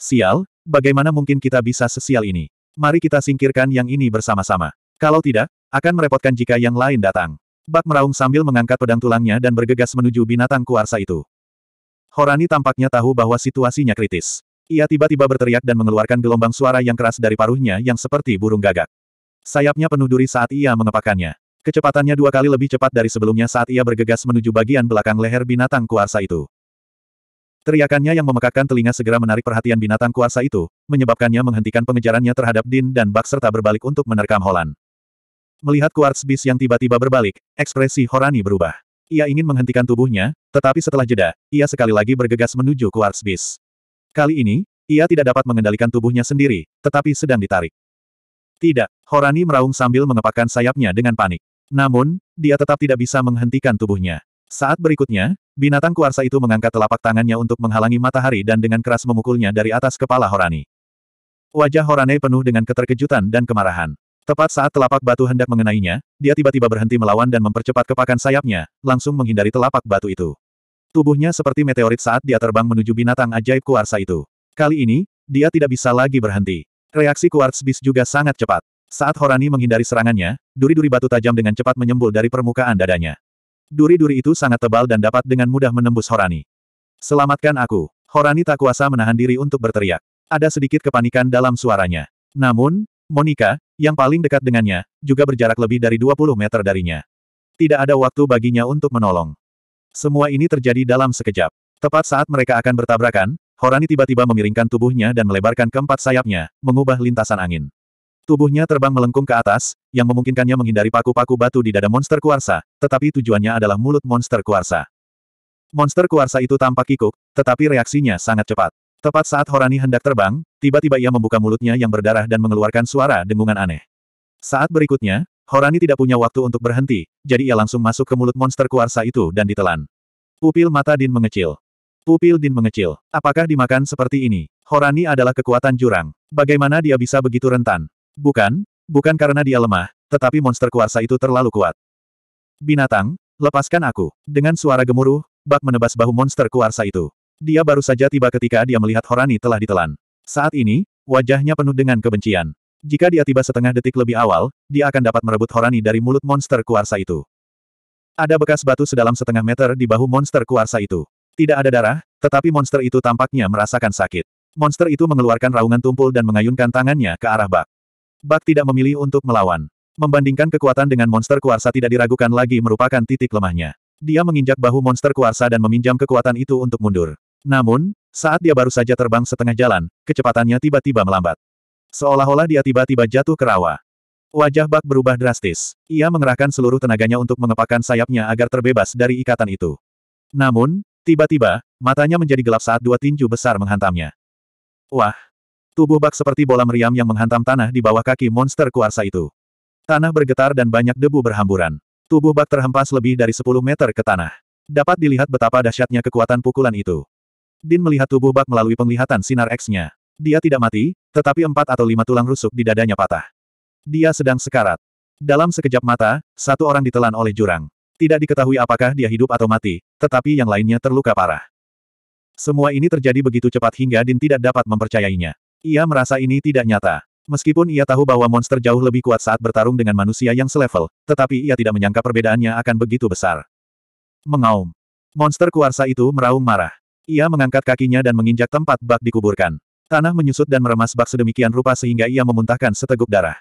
Sial, bagaimana mungkin kita bisa sesial ini? Mari kita singkirkan yang ini bersama-sama. Kalau tidak, akan merepotkan jika yang lain datang. Bak meraung sambil mengangkat pedang tulangnya dan bergegas menuju binatang kuarsa itu. Horani tampaknya tahu bahwa situasinya kritis. Ia tiba-tiba berteriak dan mengeluarkan gelombang suara yang keras dari paruhnya yang seperti burung gagak. Sayapnya penuh duri saat ia mengepakannya. Kecepatannya dua kali lebih cepat dari sebelumnya saat ia bergegas menuju bagian belakang leher binatang kuarsa itu. Teriakannya yang memekakkan telinga segera menarik perhatian binatang kuarsa itu, menyebabkannya menghentikan pengejarannya terhadap Din dan Bak serta berbalik untuk menerkam Holland. Melihat Quartz bis yang tiba-tiba berbalik, ekspresi Horani berubah. Ia ingin menghentikan tubuhnya, tetapi setelah jeda, ia sekali lagi bergegas menuju Quartz Beast. Kali ini, ia tidak dapat mengendalikan tubuhnya sendiri, tetapi sedang ditarik. Tidak, Horani meraung sambil mengepakkan sayapnya dengan panik. Namun, dia tetap tidak bisa menghentikan tubuhnya. Saat berikutnya, binatang kuarsa itu mengangkat telapak tangannya untuk menghalangi matahari dan dengan keras memukulnya dari atas kepala Horani. Wajah Horane penuh dengan keterkejutan dan kemarahan. Tepat saat telapak batu hendak mengenainya, dia tiba-tiba berhenti melawan dan mempercepat kepakan sayapnya, langsung menghindari telapak batu itu. Tubuhnya seperti meteorit saat dia terbang menuju binatang ajaib kuarsa itu. Kali ini, dia tidak bisa lagi berhenti. Reaksi kuarts bis juga sangat cepat. Saat Horani menghindari serangannya, duri-duri batu tajam dengan cepat menyembul dari permukaan dadanya. Duri-duri itu sangat tebal dan dapat dengan mudah menembus Horani. Selamatkan aku. Horani tak kuasa menahan diri untuk berteriak. Ada sedikit kepanikan dalam suaranya. Namun, Monica, yang paling dekat dengannya, juga berjarak lebih dari 20 meter darinya. Tidak ada waktu baginya untuk menolong. Semua ini terjadi dalam sekejap. Tepat saat mereka akan bertabrakan, Horani tiba-tiba memiringkan tubuhnya dan melebarkan keempat sayapnya, mengubah lintasan angin. Tubuhnya terbang melengkung ke atas, yang memungkinkannya menghindari paku-paku batu di dada monster kuarsa, tetapi tujuannya adalah mulut monster kuarsa. Monster kuarsa itu tampak kikuk, tetapi reaksinya sangat cepat. Tepat saat Horani hendak terbang, tiba-tiba ia membuka mulutnya yang berdarah dan mengeluarkan suara dengungan aneh. Saat berikutnya, Horani tidak punya waktu untuk berhenti, jadi ia langsung masuk ke mulut monster kuarsa itu dan ditelan. Pupil mata Din mengecil. Pupil Din mengecil. Apakah dimakan seperti ini? Horani adalah kekuatan jurang. Bagaimana dia bisa begitu rentan? Bukan, bukan karena dia lemah, tetapi monster kuarsa itu terlalu kuat. Binatang, lepaskan aku. Dengan suara gemuruh, Bak menebas bahu monster kuarsa itu. Dia baru saja tiba ketika dia melihat Horani telah ditelan. Saat ini, wajahnya penuh dengan kebencian. Jika dia tiba setengah detik lebih awal, dia akan dapat merebut Horani dari mulut monster kuarsa itu. Ada bekas batu sedalam setengah meter di bahu monster kuarsa itu. Tidak ada darah, tetapi monster itu tampaknya merasakan sakit. Monster itu mengeluarkan raungan tumpul dan mengayunkan tangannya ke arah Bak. Bak tidak memilih untuk melawan. Membandingkan kekuatan dengan monster kuarsa tidak diragukan lagi merupakan titik lemahnya. Dia menginjak bahu monster kuarsa dan meminjam kekuatan itu untuk mundur. Namun, saat dia baru saja terbang setengah jalan, kecepatannya tiba-tiba melambat. Seolah-olah dia tiba-tiba jatuh ke rawa. Wajah Bak berubah drastis. Ia mengerahkan seluruh tenaganya untuk mengepakkan sayapnya agar terbebas dari ikatan itu. Namun, tiba-tiba, matanya menjadi gelap saat dua tinju besar menghantamnya. Wah! Tubuh Bak seperti bola meriam yang menghantam tanah di bawah kaki monster kuarsa itu. Tanah bergetar dan banyak debu berhamburan. Tubuh Bak terhempas lebih dari 10 meter ke tanah. Dapat dilihat betapa dahsyatnya kekuatan pukulan itu. Din melihat tubuh bak melalui penglihatan sinar X-nya. Dia tidak mati, tetapi empat atau lima tulang rusuk di dadanya patah. Dia sedang sekarat. Dalam sekejap mata, satu orang ditelan oleh jurang. Tidak diketahui apakah dia hidup atau mati, tetapi yang lainnya terluka parah. Semua ini terjadi begitu cepat hingga Din tidak dapat mempercayainya. Ia merasa ini tidak nyata. Meskipun ia tahu bahwa monster jauh lebih kuat saat bertarung dengan manusia yang selevel, tetapi ia tidak menyangka perbedaannya akan begitu besar. Mengaum. Monster kuarsa itu meraung marah. Ia mengangkat kakinya dan menginjak tempat bak dikuburkan. Tanah menyusut dan meremas bak sedemikian rupa sehingga ia memuntahkan seteguk darah.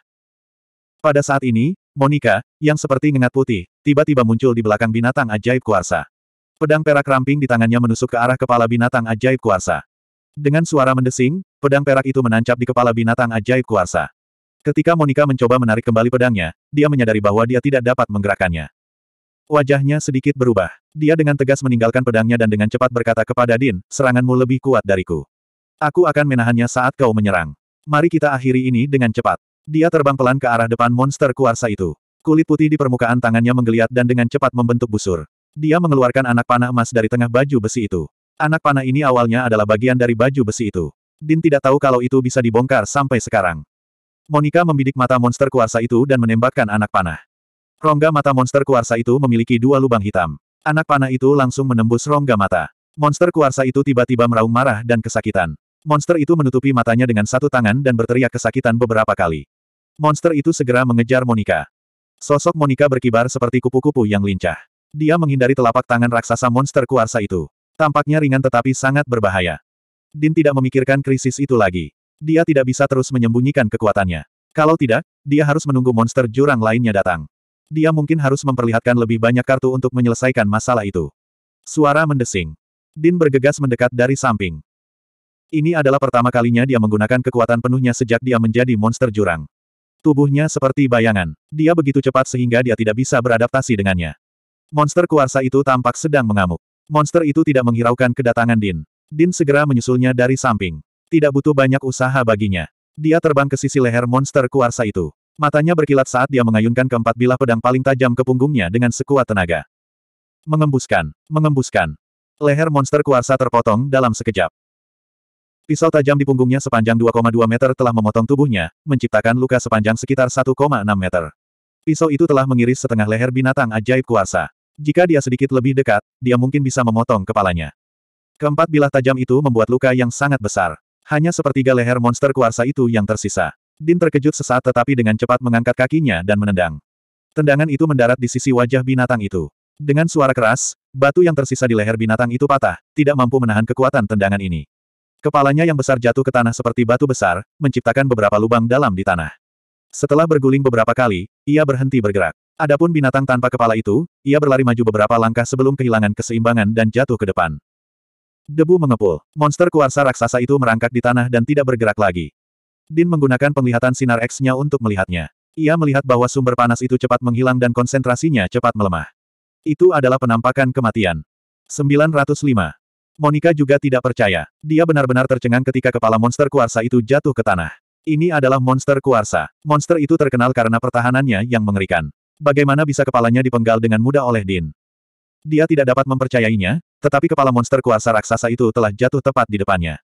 Pada saat ini, Monica, yang seperti ngengat putih, tiba-tiba muncul di belakang binatang ajaib kuarsa. Pedang perak ramping di tangannya menusuk ke arah kepala binatang ajaib kuarsa. Dengan suara mendesing, pedang perak itu menancap di kepala binatang ajaib kuarsa. Ketika Monica mencoba menarik kembali pedangnya, dia menyadari bahwa dia tidak dapat menggerakkannya. Wajahnya sedikit berubah. Dia dengan tegas meninggalkan pedangnya dan dengan cepat berkata kepada Din, seranganmu lebih kuat dariku. Aku akan menahannya saat kau menyerang. Mari kita akhiri ini dengan cepat. Dia terbang pelan ke arah depan monster kuarsa itu. Kulit putih di permukaan tangannya menggeliat dan dengan cepat membentuk busur. Dia mengeluarkan anak panah emas dari tengah baju besi itu. Anak panah ini awalnya adalah bagian dari baju besi itu. Din tidak tahu kalau itu bisa dibongkar sampai sekarang. Monica membidik mata monster kuarsa itu dan menembakkan anak panah. Rongga mata monster kuarsa itu memiliki dua lubang hitam. Anak panah itu langsung menembus rongga mata. Monster kuarsa itu tiba-tiba meraung marah dan kesakitan. Monster itu menutupi matanya dengan satu tangan dan berteriak kesakitan beberapa kali. Monster itu segera mengejar Monica. Sosok Monica berkibar seperti kupu-kupu yang lincah. Dia menghindari telapak tangan raksasa monster kuarsa itu. Tampaknya ringan tetapi sangat berbahaya. Din tidak memikirkan krisis itu lagi. Dia tidak bisa terus menyembunyikan kekuatannya. Kalau tidak, dia harus menunggu monster jurang lainnya datang. Dia mungkin harus memperlihatkan lebih banyak kartu untuk menyelesaikan masalah itu. Suara mendesing. Din bergegas mendekat dari samping. Ini adalah pertama kalinya dia menggunakan kekuatan penuhnya sejak dia menjadi monster jurang. Tubuhnya seperti bayangan. Dia begitu cepat sehingga dia tidak bisa beradaptasi dengannya. Monster kuarsa itu tampak sedang mengamuk. Monster itu tidak menghiraukan kedatangan Din. Din segera menyusulnya dari samping. Tidak butuh banyak usaha baginya. Dia terbang ke sisi leher monster kuarsa itu. Matanya berkilat saat dia mengayunkan keempat bilah pedang paling tajam ke punggungnya dengan sekuat tenaga. Mengembuskan, mengembuskan. Leher monster kuarsa terpotong dalam sekejap. Pisau tajam di punggungnya sepanjang 2,2 meter telah memotong tubuhnya, menciptakan luka sepanjang sekitar 1,6 meter. Pisau itu telah mengiris setengah leher binatang ajaib kuarsa. Jika dia sedikit lebih dekat, dia mungkin bisa memotong kepalanya. Keempat bilah tajam itu membuat luka yang sangat besar. Hanya sepertiga leher monster kuarsa itu yang tersisa. Din terkejut sesaat tetapi dengan cepat mengangkat kakinya dan menendang. Tendangan itu mendarat di sisi wajah binatang itu. Dengan suara keras, batu yang tersisa di leher binatang itu patah, tidak mampu menahan kekuatan tendangan ini. Kepalanya yang besar jatuh ke tanah seperti batu besar, menciptakan beberapa lubang dalam di tanah. Setelah berguling beberapa kali, ia berhenti bergerak. Adapun binatang tanpa kepala itu, ia berlari maju beberapa langkah sebelum kehilangan keseimbangan dan jatuh ke depan. Debu mengepul. Monster kuarsa raksasa itu merangkak di tanah dan tidak bergerak lagi. Din menggunakan penglihatan sinar X-nya untuk melihatnya. Ia melihat bahwa sumber panas itu cepat menghilang dan konsentrasinya cepat melemah. Itu adalah penampakan kematian. 905. Monica juga tidak percaya. Dia benar-benar tercengang ketika kepala monster kuarsa itu jatuh ke tanah. Ini adalah monster kuarsa. Monster itu terkenal karena pertahanannya yang mengerikan. Bagaimana bisa kepalanya dipenggal dengan mudah oleh Din? Dia tidak dapat mempercayainya, tetapi kepala monster kuarsa raksasa itu telah jatuh tepat di depannya.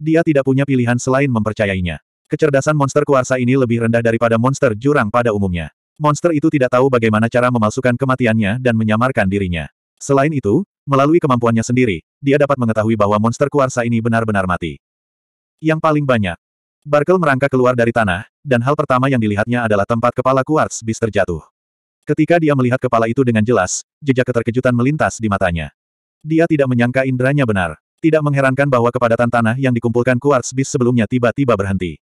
Dia tidak punya pilihan selain mempercayainya. Kecerdasan monster kuarsa ini lebih rendah daripada monster jurang pada umumnya. Monster itu tidak tahu bagaimana cara memalsukan kematiannya dan menyamarkan dirinya. Selain itu, melalui kemampuannya sendiri, dia dapat mengetahui bahwa monster kuarsa ini benar-benar mati. Yang paling banyak, Barkel merangkak keluar dari tanah, dan hal pertama yang dilihatnya adalah tempat kepala kuars bis terjatuh. Ketika dia melihat kepala itu dengan jelas, jejak keterkejutan melintas di matanya. Dia tidak menyangka inderanya benar. Tidak mengherankan bahwa kepadatan tanah yang dikumpulkan kuars bis sebelumnya tiba-tiba berhenti.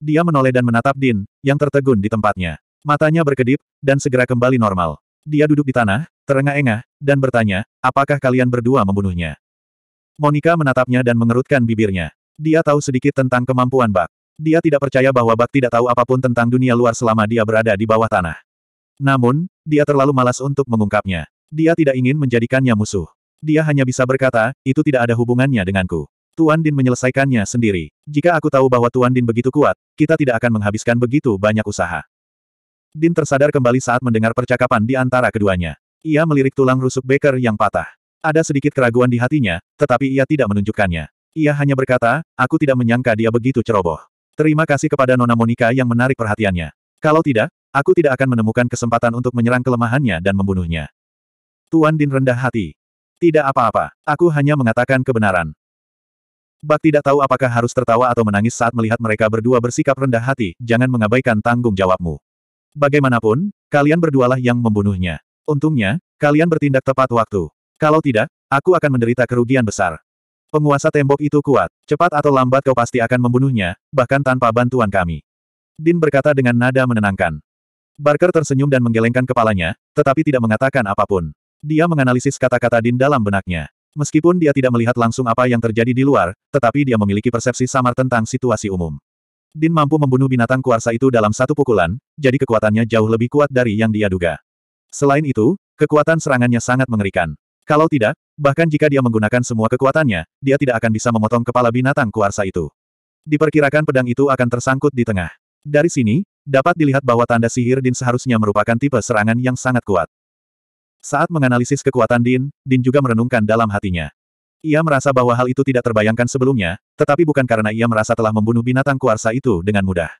Dia menoleh dan menatap Din, yang tertegun di tempatnya. Matanya berkedip, dan segera kembali normal. Dia duduk di tanah, terengah-engah, dan bertanya, apakah kalian berdua membunuhnya? Monica menatapnya dan mengerutkan bibirnya. Dia tahu sedikit tentang kemampuan Bak. Dia tidak percaya bahwa Bak tidak tahu apapun tentang dunia luar selama dia berada di bawah tanah. Namun, dia terlalu malas untuk mengungkapnya. Dia tidak ingin menjadikannya musuh. Dia hanya bisa berkata, itu tidak ada hubungannya denganku. Tuan Din menyelesaikannya sendiri. Jika aku tahu bahwa Tuan Din begitu kuat, kita tidak akan menghabiskan begitu banyak usaha. Din tersadar kembali saat mendengar percakapan di antara keduanya. Ia melirik tulang rusuk Baker yang patah. Ada sedikit keraguan di hatinya, tetapi ia tidak menunjukkannya. Ia hanya berkata, aku tidak menyangka dia begitu ceroboh. Terima kasih kepada Nona Monica yang menarik perhatiannya. Kalau tidak, aku tidak akan menemukan kesempatan untuk menyerang kelemahannya dan membunuhnya. Tuan Din rendah hati. Tidak apa-apa, aku hanya mengatakan kebenaran. Bak tidak tahu apakah harus tertawa atau menangis saat melihat mereka berdua bersikap rendah hati, jangan mengabaikan tanggung jawabmu. Bagaimanapun, kalian berdualah yang membunuhnya. Untungnya, kalian bertindak tepat waktu. Kalau tidak, aku akan menderita kerugian besar. Penguasa tembok itu kuat, cepat atau lambat kau pasti akan membunuhnya, bahkan tanpa bantuan kami. Din berkata dengan nada menenangkan. Barker tersenyum dan menggelengkan kepalanya, tetapi tidak mengatakan apapun. Dia menganalisis kata-kata Din dalam benaknya. Meskipun dia tidak melihat langsung apa yang terjadi di luar, tetapi dia memiliki persepsi samar tentang situasi umum. Din mampu membunuh binatang kuarsa itu dalam satu pukulan, jadi kekuatannya jauh lebih kuat dari yang dia duga. Selain itu, kekuatan serangannya sangat mengerikan. Kalau tidak, bahkan jika dia menggunakan semua kekuatannya, dia tidak akan bisa memotong kepala binatang kuarsa itu. Diperkirakan pedang itu akan tersangkut di tengah. Dari sini, dapat dilihat bahwa tanda sihir Din seharusnya merupakan tipe serangan yang sangat kuat. Saat menganalisis kekuatan Din, Din juga merenungkan dalam hatinya. Ia merasa bahwa hal itu tidak terbayangkan sebelumnya, tetapi bukan karena ia merasa telah membunuh binatang kuarsa itu dengan mudah.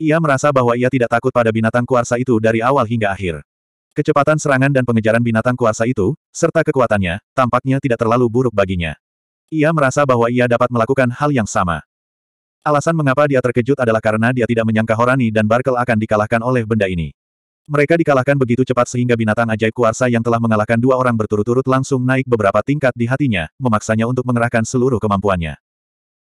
Ia merasa bahwa ia tidak takut pada binatang kuarsa itu dari awal hingga akhir. Kecepatan serangan dan pengejaran binatang kuarsa itu, serta kekuatannya, tampaknya tidak terlalu buruk baginya. Ia merasa bahwa ia dapat melakukan hal yang sama. Alasan mengapa dia terkejut adalah karena dia tidak menyangka Horani dan Barkel akan dikalahkan oleh benda ini. Mereka dikalahkan begitu cepat sehingga binatang ajaib kuarsa yang telah mengalahkan dua orang berturut-turut langsung naik beberapa tingkat di hatinya, memaksanya untuk mengerahkan seluruh kemampuannya.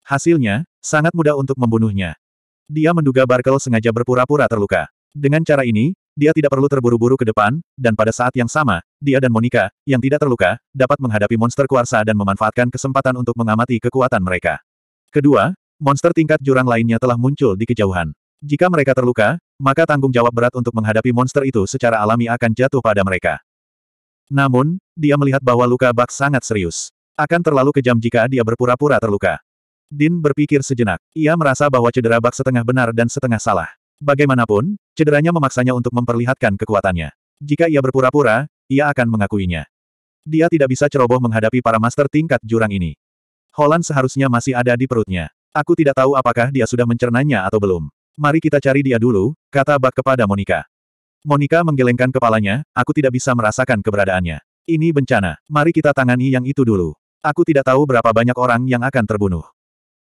Hasilnya, sangat mudah untuk membunuhnya. Dia menduga Barkel sengaja berpura-pura terluka. Dengan cara ini, dia tidak perlu terburu-buru ke depan, dan pada saat yang sama, dia dan Monica, yang tidak terluka, dapat menghadapi monster kuarsa dan memanfaatkan kesempatan untuk mengamati kekuatan mereka. Kedua, monster tingkat jurang lainnya telah muncul di kejauhan. Jika mereka terluka, maka tanggung jawab berat untuk menghadapi monster itu secara alami akan jatuh pada mereka. Namun, dia melihat bahwa luka bak sangat serius. Akan terlalu kejam jika dia berpura-pura terluka. Din berpikir sejenak. Ia merasa bahwa cedera bak setengah benar dan setengah salah. Bagaimanapun, cederanya memaksanya untuk memperlihatkan kekuatannya. Jika ia berpura-pura, ia akan mengakuinya. Dia tidak bisa ceroboh menghadapi para master tingkat jurang ini. Holland seharusnya masih ada di perutnya. Aku tidak tahu apakah dia sudah mencernanya atau belum. Mari kita cari dia dulu, kata Bak kepada Monica. Monica menggelengkan kepalanya, aku tidak bisa merasakan keberadaannya. Ini bencana, mari kita tangani yang itu dulu. Aku tidak tahu berapa banyak orang yang akan terbunuh.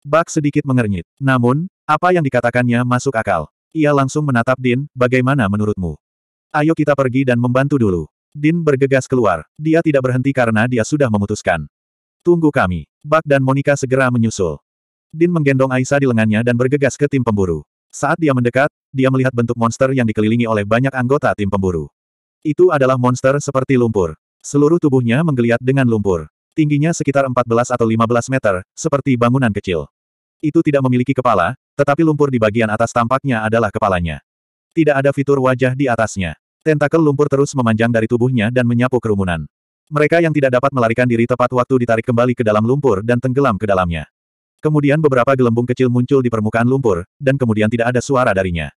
Bak sedikit mengernyit. Namun, apa yang dikatakannya masuk akal. Ia langsung menatap Din, bagaimana menurutmu? Ayo kita pergi dan membantu dulu. Din bergegas keluar. Dia tidak berhenti karena dia sudah memutuskan. Tunggu kami. Bak dan Monica segera menyusul. Din menggendong Aisa di lengannya dan bergegas ke tim pemburu. Saat dia mendekat, dia melihat bentuk monster yang dikelilingi oleh banyak anggota tim pemburu. Itu adalah monster seperti lumpur. Seluruh tubuhnya menggeliat dengan lumpur. Tingginya sekitar 14 atau 15 meter, seperti bangunan kecil. Itu tidak memiliki kepala, tetapi lumpur di bagian atas tampaknya adalah kepalanya. Tidak ada fitur wajah di atasnya. Tentakel lumpur terus memanjang dari tubuhnya dan menyapu kerumunan. Mereka yang tidak dapat melarikan diri tepat waktu ditarik kembali ke dalam lumpur dan tenggelam ke dalamnya. Kemudian beberapa gelembung kecil muncul di permukaan lumpur, dan kemudian tidak ada suara darinya.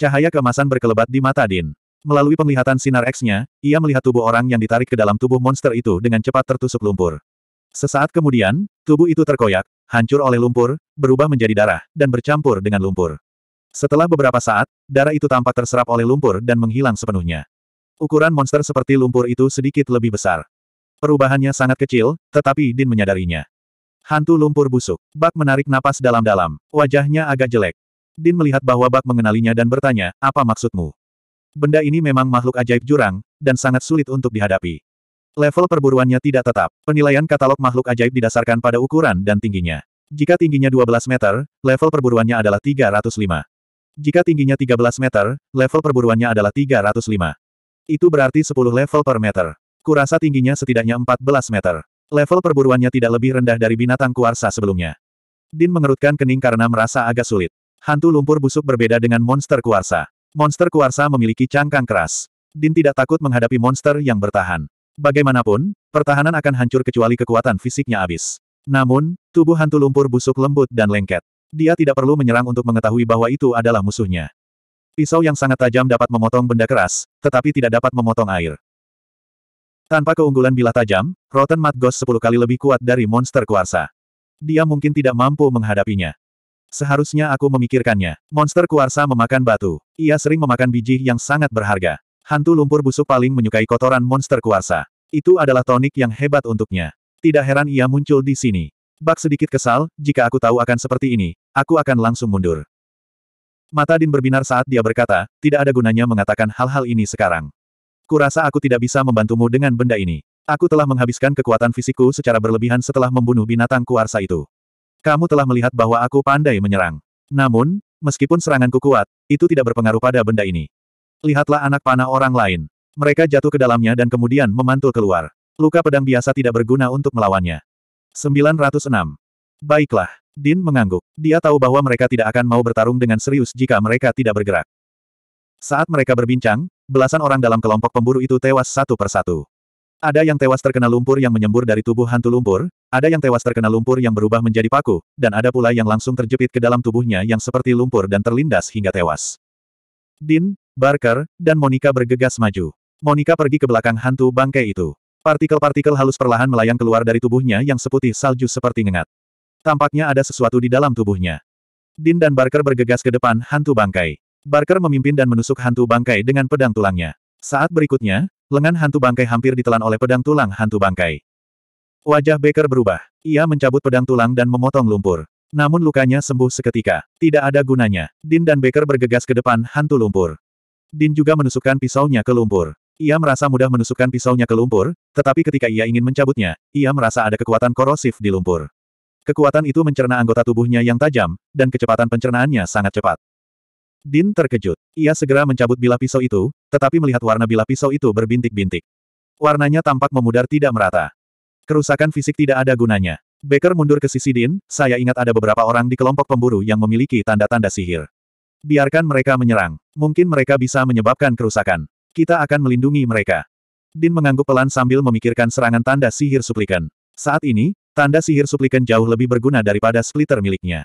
Cahaya kemasan berkelebat di mata Din. Melalui penglihatan sinar X-nya, ia melihat tubuh orang yang ditarik ke dalam tubuh monster itu dengan cepat tertusuk lumpur. Sesaat kemudian, tubuh itu terkoyak, hancur oleh lumpur, berubah menjadi darah, dan bercampur dengan lumpur. Setelah beberapa saat, darah itu tampak terserap oleh lumpur dan menghilang sepenuhnya. Ukuran monster seperti lumpur itu sedikit lebih besar. Perubahannya sangat kecil, tetapi Din menyadarinya. Hantu lumpur busuk. Bak menarik napas dalam-dalam. Wajahnya agak jelek. Din melihat bahwa Bak mengenalinya dan bertanya, apa maksudmu? Benda ini memang makhluk ajaib jurang, dan sangat sulit untuk dihadapi. Level perburuannya tidak tetap. Penilaian katalog makhluk ajaib didasarkan pada ukuran dan tingginya. Jika tingginya 12 meter, level perburuannya adalah 305. Jika tingginya 13 meter, level perburuannya adalah 305. Itu berarti 10 level per meter. Kurasa tingginya setidaknya 14 meter. Level perburuannya tidak lebih rendah dari binatang kuarsa sebelumnya. Din mengerutkan kening karena merasa agak sulit. Hantu lumpur busuk berbeda dengan monster kuarsa. Monster kuarsa memiliki cangkang keras. Din tidak takut menghadapi monster yang bertahan. Bagaimanapun, pertahanan akan hancur kecuali kekuatan fisiknya habis. Namun, tubuh hantu lumpur busuk lembut dan lengket. Dia tidak perlu menyerang untuk mengetahui bahwa itu adalah musuhnya. Pisau yang sangat tajam dapat memotong benda keras, tetapi tidak dapat memotong air. Tanpa keunggulan bila tajam, Rotten Mat Ghost 10 kali lebih kuat dari monster kuarsa. Dia mungkin tidak mampu menghadapinya. Seharusnya aku memikirkannya. Monster kuarsa memakan batu. Ia sering memakan biji yang sangat berharga. Hantu lumpur busuk paling menyukai kotoran monster kuarsa. Itu adalah tonik yang hebat untuknya. Tidak heran ia muncul di sini. Bak sedikit kesal, jika aku tahu akan seperti ini, aku akan langsung mundur. Mata Din berbinar saat dia berkata, tidak ada gunanya mengatakan hal-hal ini sekarang. Kurasa aku tidak bisa membantumu dengan benda ini. Aku telah menghabiskan kekuatan fisikku secara berlebihan setelah membunuh binatang kuarsa itu. Kamu telah melihat bahwa aku pandai menyerang. Namun, meskipun seranganku kuat, itu tidak berpengaruh pada benda ini. Lihatlah anak panah orang lain. Mereka jatuh ke dalamnya dan kemudian memantul keluar. Luka pedang biasa tidak berguna untuk melawannya. 906. Baiklah. Din mengangguk. Dia tahu bahwa mereka tidak akan mau bertarung dengan serius jika mereka tidak bergerak. Saat mereka berbincang, Belasan orang dalam kelompok pemburu itu tewas satu persatu. Ada yang tewas terkena lumpur yang menyembur dari tubuh hantu lumpur, ada yang tewas terkena lumpur yang berubah menjadi paku, dan ada pula yang langsung terjepit ke dalam tubuhnya yang seperti lumpur dan terlindas hingga tewas. Din, Barker, dan Monica bergegas maju. Monica pergi ke belakang hantu bangkai itu. Partikel-partikel halus perlahan melayang keluar dari tubuhnya yang seputih salju seperti ngengat. Tampaknya ada sesuatu di dalam tubuhnya. Din dan Barker bergegas ke depan hantu bangkai. Barker memimpin dan menusuk hantu bangkai dengan pedang tulangnya. Saat berikutnya, lengan hantu bangkai hampir ditelan oleh pedang tulang hantu bangkai. Wajah Baker berubah. Ia mencabut pedang tulang dan memotong lumpur. Namun lukanya sembuh seketika. Tidak ada gunanya. Din dan Baker bergegas ke depan hantu lumpur. Din juga menusukkan pisaunya ke lumpur. Ia merasa mudah menusukkan pisaunya ke lumpur, tetapi ketika ia ingin mencabutnya, ia merasa ada kekuatan korosif di lumpur. Kekuatan itu mencerna anggota tubuhnya yang tajam, dan kecepatan pencernaannya sangat cepat. Din terkejut. Ia segera mencabut bilah pisau itu, tetapi melihat warna bilah pisau itu berbintik-bintik. Warnanya tampak memudar tidak merata. Kerusakan fisik tidak ada gunanya. Baker mundur ke sisi Din, saya ingat ada beberapa orang di kelompok pemburu yang memiliki tanda-tanda sihir. Biarkan mereka menyerang. Mungkin mereka bisa menyebabkan kerusakan. Kita akan melindungi mereka. Din mengangguk pelan sambil memikirkan serangan tanda sihir suplikan. Saat ini, tanda sihir suplikan jauh lebih berguna daripada splitter miliknya.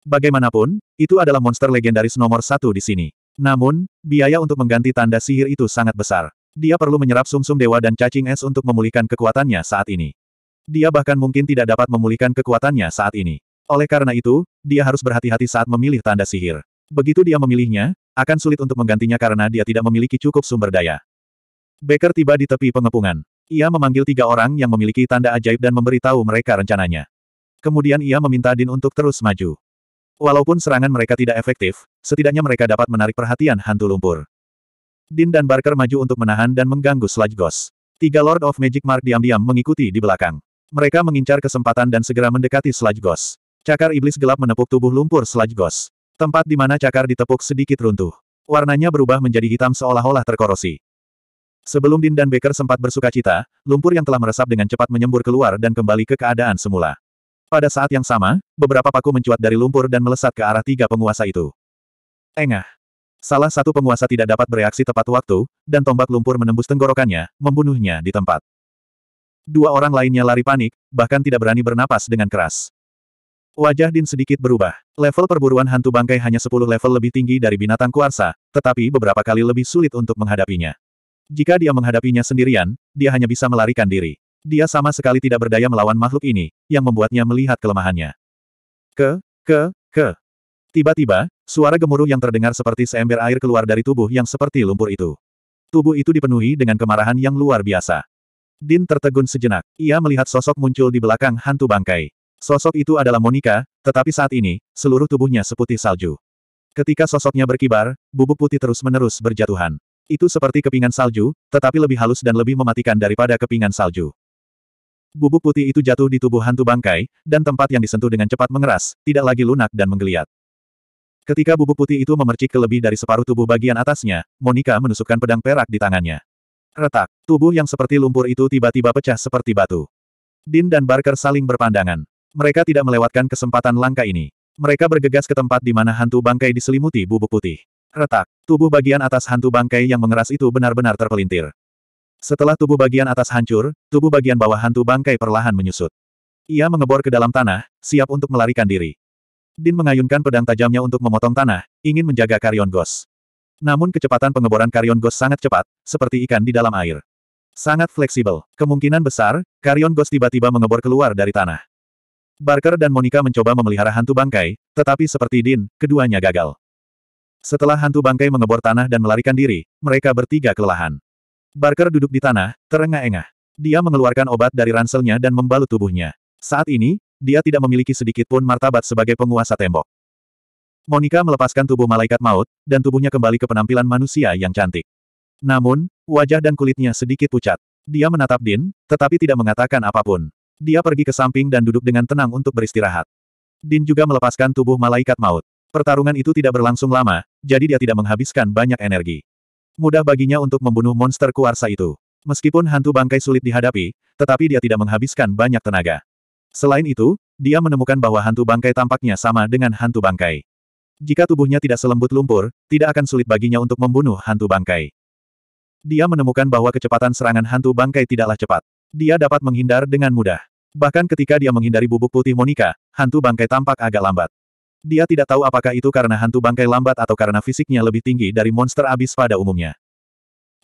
Bagaimanapun, itu adalah monster legendaris nomor satu di sini. Namun, biaya untuk mengganti tanda sihir itu sangat besar. Dia perlu menyerap sumsum -sum dewa dan cacing es untuk memulihkan kekuatannya saat ini. Dia bahkan mungkin tidak dapat memulihkan kekuatannya saat ini. Oleh karena itu, dia harus berhati-hati saat memilih tanda sihir. Begitu dia memilihnya, akan sulit untuk menggantinya karena dia tidak memiliki cukup sumber daya. Baker tiba di tepi pengepungan. Ia memanggil tiga orang yang memiliki tanda ajaib dan memberitahu mereka rencananya. Kemudian ia meminta Din untuk terus maju. Walaupun serangan mereka tidak efektif, setidaknya mereka dapat menarik perhatian hantu lumpur. Din dan Barker maju untuk menahan dan mengganggu Sludge Ghost. Tiga Lord of Magic Mark diam-diam mengikuti di belakang. Mereka mengincar kesempatan dan segera mendekati Sludge Ghost. Cakar iblis gelap menepuk tubuh lumpur Sludge Ghost. Tempat di mana cakar ditepuk sedikit runtuh. Warnanya berubah menjadi hitam seolah-olah terkorosi. Sebelum Din dan Baker sempat bersuka cita, lumpur yang telah meresap dengan cepat menyembur keluar dan kembali ke keadaan semula. Pada saat yang sama, beberapa paku mencuat dari lumpur dan melesat ke arah tiga penguasa itu. Engah. Salah satu penguasa tidak dapat bereaksi tepat waktu, dan tombak lumpur menembus tenggorokannya, membunuhnya di tempat. Dua orang lainnya lari panik, bahkan tidak berani bernapas dengan keras. Wajah Din sedikit berubah. Level perburuan hantu bangkai hanya 10 level lebih tinggi dari binatang kuarsa, tetapi beberapa kali lebih sulit untuk menghadapinya. Jika dia menghadapinya sendirian, dia hanya bisa melarikan diri. Dia sama sekali tidak berdaya melawan makhluk ini, yang membuatnya melihat kelemahannya. Ke, ke, ke. Tiba-tiba, suara gemuruh yang terdengar seperti seember air keluar dari tubuh yang seperti lumpur itu. Tubuh itu dipenuhi dengan kemarahan yang luar biasa. Din tertegun sejenak. Ia melihat sosok muncul di belakang hantu bangkai. Sosok itu adalah Monica, tetapi saat ini, seluruh tubuhnya seputih salju. Ketika sosoknya berkibar, bubuk putih terus-menerus berjatuhan. Itu seperti kepingan salju, tetapi lebih halus dan lebih mematikan daripada kepingan salju. Bubuk putih itu jatuh di tubuh hantu bangkai, dan tempat yang disentuh dengan cepat mengeras, tidak lagi lunak dan menggeliat. Ketika bubuk putih itu memercik ke lebih dari separuh tubuh bagian atasnya, Monica menusukkan pedang perak di tangannya. Retak, tubuh yang seperti lumpur itu tiba-tiba pecah seperti batu. Din dan Barker saling berpandangan. Mereka tidak melewatkan kesempatan langka ini. Mereka bergegas ke tempat di mana hantu bangkai diselimuti bubuk putih. Retak, tubuh bagian atas hantu bangkai yang mengeras itu benar-benar terpelintir. Setelah tubuh bagian atas hancur, tubuh bagian bawah hantu bangkai perlahan menyusut. Ia mengebor ke dalam tanah, siap untuk melarikan diri. Din mengayunkan pedang tajamnya untuk memotong tanah, ingin menjaga Karyon Ghost. Namun kecepatan pengeboran Karyon Ghost sangat cepat, seperti ikan di dalam air. Sangat fleksibel. Kemungkinan besar, Karyon Ghost tiba-tiba mengebor keluar dari tanah. Barker dan Monica mencoba memelihara hantu bangkai, tetapi seperti Din, keduanya gagal. Setelah hantu bangkai mengebor tanah dan melarikan diri, mereka bertiga kelelahan. Barker duduk di tanah, terengah-engah. Dia mengeluarkan obat dari ranselnya dan membalut tubuhnya. Saat ini, dia tidak memiliki sedikit pun martabat sebagai penguasa tembok. Monica melepaskan tubuh malaikat maut, dan tubuhnya kembali ke penampilan manusia yang cantik. Namun, wajah dan kulitnya sedikit pucat. Dia menatap Din, tetapi tidak mengatakan apapun. Dia pergi ke samping dan duduk dengan tenang untuk beristirahat. Din juga melepaskan tubuh malaikat maut. Pertarungan itu tidak berlangsung lama, jadi dia tidak menghabiskan banyak energi. Mudah baginya untuk membunuh monster kuarsa itu. Meskipun hantu bangkai sulit dihadapi, tetapi dia tidak menghabiskan banyak tenaga. Selain itu, dia menemukan bahwa hantu bangkai tampaknya sama dengan hantu bangkai. Jika tubuhnya tidak selembut lumpur, tidak akan sulit baginya untuk membunuh hantu bangkai. Dia menemukan bahwa kecepatan serangan hantu bangkai tidaklah cepat. Dia dapat menghindar dengan mudah. Bahkan ketika dia menghindari bubuk putih Monica, hantu bangkai tampak agak lambat. Dia tidak tahu apakah itu karena hantu bangkai lambat atau karena fisiknya lebih tinggi dari monster abis pada umumnya.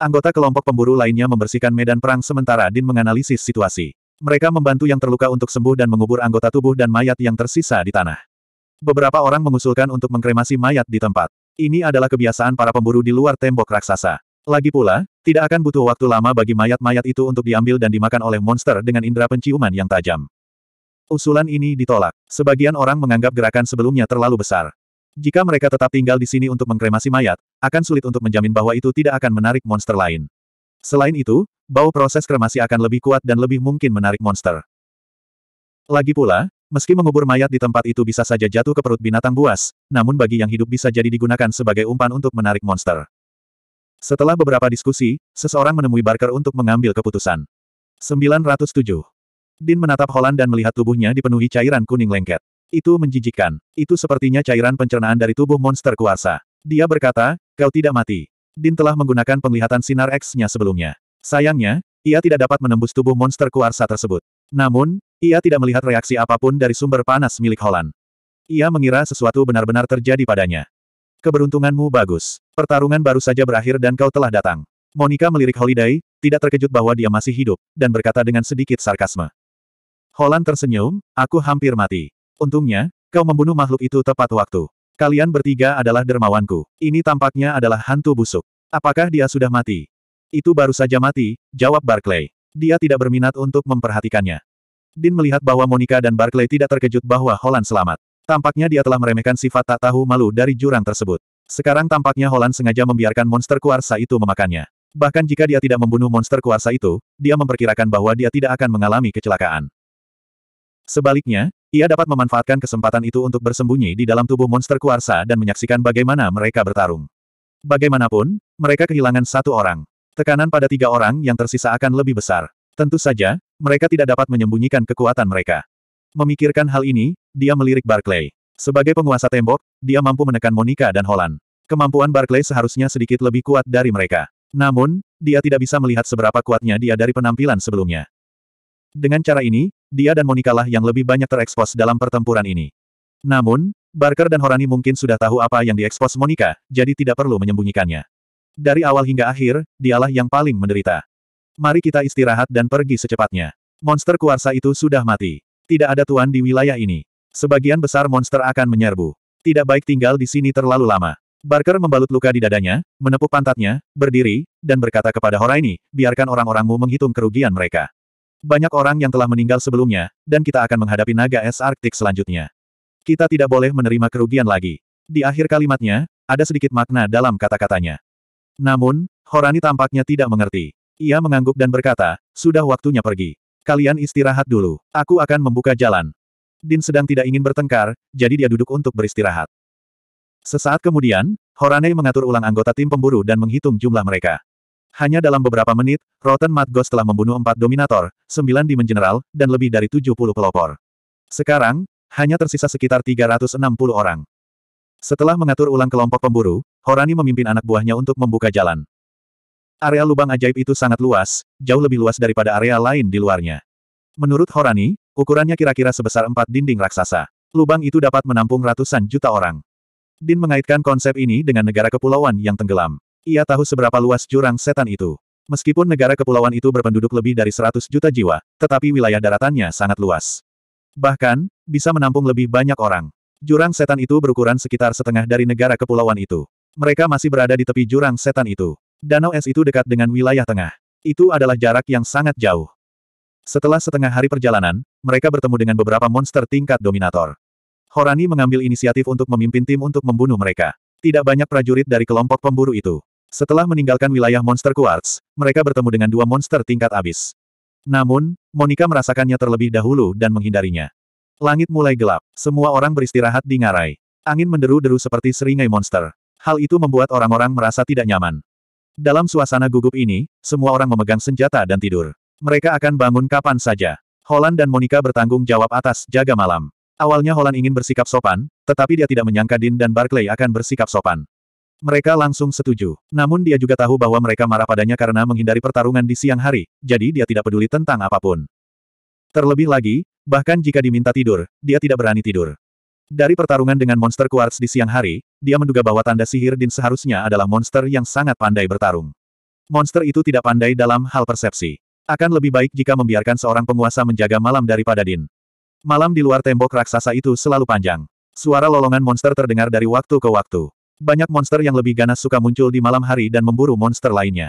Anggota kelompok pemburu lainnya membersihkan medan perang sementara Din menganalisis situasi. Mereka membantu yang terluka untuk sembuh dan mengubur anggota tubuh dan mayat yang tersisa di tanah. Beberapa orang mengusulkan untuk mengkremasi mayat di tempat. Ini adalah kebiasaan para pemburu di luar tembok raksasa. Lagi pula, tidak akan butuh waktu lama bagi mayat-mayat itu untuk diambil dan dimakan oleh monster dengan indera penciuman yang tajam. Usulan ini ditolak. Sebagian orang menganggap gerakan sebelumnya terlalu besar. Jika mereka tetap tinggal di sini untuk mengkremasi mayat, akan sulit untuk menjamin bahwa itu tidak akan menarik monster lain. Selain itu, bau proses kremasi akan lebih kuat dan lebih mungkin menarik monster. Lagi pula, meski mengubur mayat di tempat itu bisa saja jatuh ke perut binatang buas, namun bagi yang hidup bisa jadi digunakan sebagai umpan untuk menarik monster. Setelah beberapa diskusi, seseorang menemui Barker untuk mengambil keputusan. 907 Din menatap Holland dan melihat tubuhnya dipenuhi cairan kuning lengket. Itu menjijikkan. Itu sepertinya cairan pencernaan dari tubuh monster kuasa. Dia berkata, kau tidak mati. Din telah menggunakan penglihatan sinar X-nya sebelumnya. Sayangnya, ia tidak dapat menembus tubuh monster kuasa tersebut. Namun, ia tidak melihat reaksi apapun dari sumber panas milik Holland. Ia mengira sesuatu benar-benar terjadi padanya. Keberuntunganmu bagus. Pertarungan baru saja berakhir dan kau telah datang. Monica melirik Holiday, tidak terkejut bahwa dia masih hidup, dan berkata dengan sedikit sarkasme. Holland tersenyum, aku hampir mati. Untungnya, kau membunuh makhluk itu tepat waktu. Kalian bertiga adalah dermawanku. Ini tampaknya adalah hantu busuk. Apakah dia sudah mati? Itu baru saja mati, jawab Barclay. Dia tidak berminat untuk memperhatikannya. Din melihat bahwa Monica dan Barclay tidak terkejut bahwa Holland selamat. Tampaknya dia telah meremehkan sifat tak tahu malu dari jurang tersebut. Sekarang tampaknya Holland sengaja membiarkan monster kuarsa itu memakannya. Bahkan jika dia tidak membunuh monster kuarsa itu, dia memperkirakan bahwa dia tidak akan mengalami kecelakaan. Sebaliknya, ia dapat memanfaatkan kesempatan itu untuk bersembunyi di dalam tubuh monster kuarsa dan menyaksikan bagaimana mereka bertarung. Bagaimanapun, mereka kehilangan satu orang. Tekanan pada tiga orang yang tersisa akan lebih besar. Tentu saja, mereka tidak dapat menyembunyikan kekuatan mereka. Memikirkan hal ini, dia melirik Barclay. Sebagai penguasa tembok, dia mampu menekan Monica dan Holland. Kemampuan Barclay seharusnya sedikit lebih kuat dari mereka. Namun, dia tidak bisa melihat seberapa kuatnya dia dari penampilan sebelumnya. Dengan cara ini, dia dan Monica lah yang lebih banyak terekspos dalam pertempuran ini. Namun, Barker dan Horani mungkin sudah tahu apa yang diekspos Monica, jadi tidak perlu menyembunyikannya. Dari awal hingga akhir, dialah yang paling menderita. Mari kita istirahat dan pergi secepatnya. Monster kuarsa itu sudah mati. Tidak ada tuan di wilayah ini. Sebagian besar monster akan menyerbu. Tidak baik tinggal di sini terlalu lama. Barker membalut luka di dadanya, menepuk pantatnya, berdiri, dan berkata kepada Horaini, biarkan orang-orangmu menghitung kerugian mereka. Banyak orang yang telah meninggal sebelumnya, dan kita akan menghadapi naga es Arktik selanjutnya. Kita tidak boleh menerima kerugian lagi. Di akhir kalimatnya, ada sedikit makna dalam kata-katanya. Namun, Horani tampaknya tidak mengerti. Ia mengangguk dan berkata, sudah waktunya pergi. Kalian istirahat dulu, aku akan membuka jalan. Din sedang tidak ingin bertengkar, jadi dia duduk untuk beristirahat. Sesaat kemudian, Horane mengatur ulang anggota tim pemburu dan menghitung jumlah mereka. Hanya dalam beberapa menit, Rotten Matgos telah membunuh empat dominator, sembilan Demon General, dan lebih dari 70 pelopor. Sekarang, hanya tersisa sekitar 360 orang. Setelah mengatur ulang kelompok pemburu, Horani memimpin anak buahnya untuk membuka jalan. Area lubang ajaib itu sangat luas, jauh lebih luas daripada area lain di luarnya. Menurut Horani, ukurannya kira-kira sebesar empat dinding raksasa. Lubang itu dapat menampung ratusan juta orang. Din mengaitkan konsep ini dengan negara kepulauan yang tenggelam. Ia tahu seberapa luas jurang setan itu. Meskipun negara kepulauan itu berpenduduk lebih dari 100 juta jiwa, tetapi wilayah daratannya sangat luas. Bahkan, bisa menampung lebih banyak orang. Jurang setan itu berukuran sekitar setengah dari negara kepulauan itu. Mereka masih berada di tepi jurang setan itu. Danau es itu dekat dengan wilayah tengah. Itu adalah jarak yang sangat jauh. Setelah setengah hari perjalanan, mereka bertemu dengan beberapa monster tingkat dominator. Horani mengambil inisiatif untuk memimpin tim untuk membunuh mereka. Tidak banyak prajurit dari kelompok pemburu itu. Setelah meninggalkan wilayah monster Quartz, mereka bertemu dengan dua monster tingkat abis. Namun, Monica merasakannya terlebih dahulu dan menghindarinya. Langit mulai gelap, semua orang beristirahat di ngarai. Angin menderu-deru seperti seringai monster. Hal itu membuat orang-orang merasa tidak nyaman. Dalam suasana gugup ini, semua orang memegang senjata dan tidur. Mereka akan bangun kapan saja. Holland dan Monica bertanggung jawab atas jaga malam. Awalnya Holland ingin bersikap sopan, tetapi dia tidak menyangka Din dan Barclay akan bersikap sopan. Mereka langsung setuju. Namun dia juga tahu bahwa mereka marah padanya karena menghindari pertarungan di siang hari, jadi dia tidak peduli tentang apapun. Terlebih lagi, bahkan jika diminta tidur, dia tidak berani tidur. Dari pertarungan dengan monster kuars di siang hari, dia menduga bahwa tanda sihir Din seharusnya adalah monster yang sangat pandai bertarung. Monster itu tidak pandai dalam hal persepsi. Akan lebih baik jika membiarkan seorang penguasa menjaga malam daripada Din. Malam di luar tembok raksasa itu selalu panjang. Suara lolongan monster terdengar dari waktu ke waktu. Banyak monster yang lebih ganas suka muncul di malam hari dan memburu monster lainnya.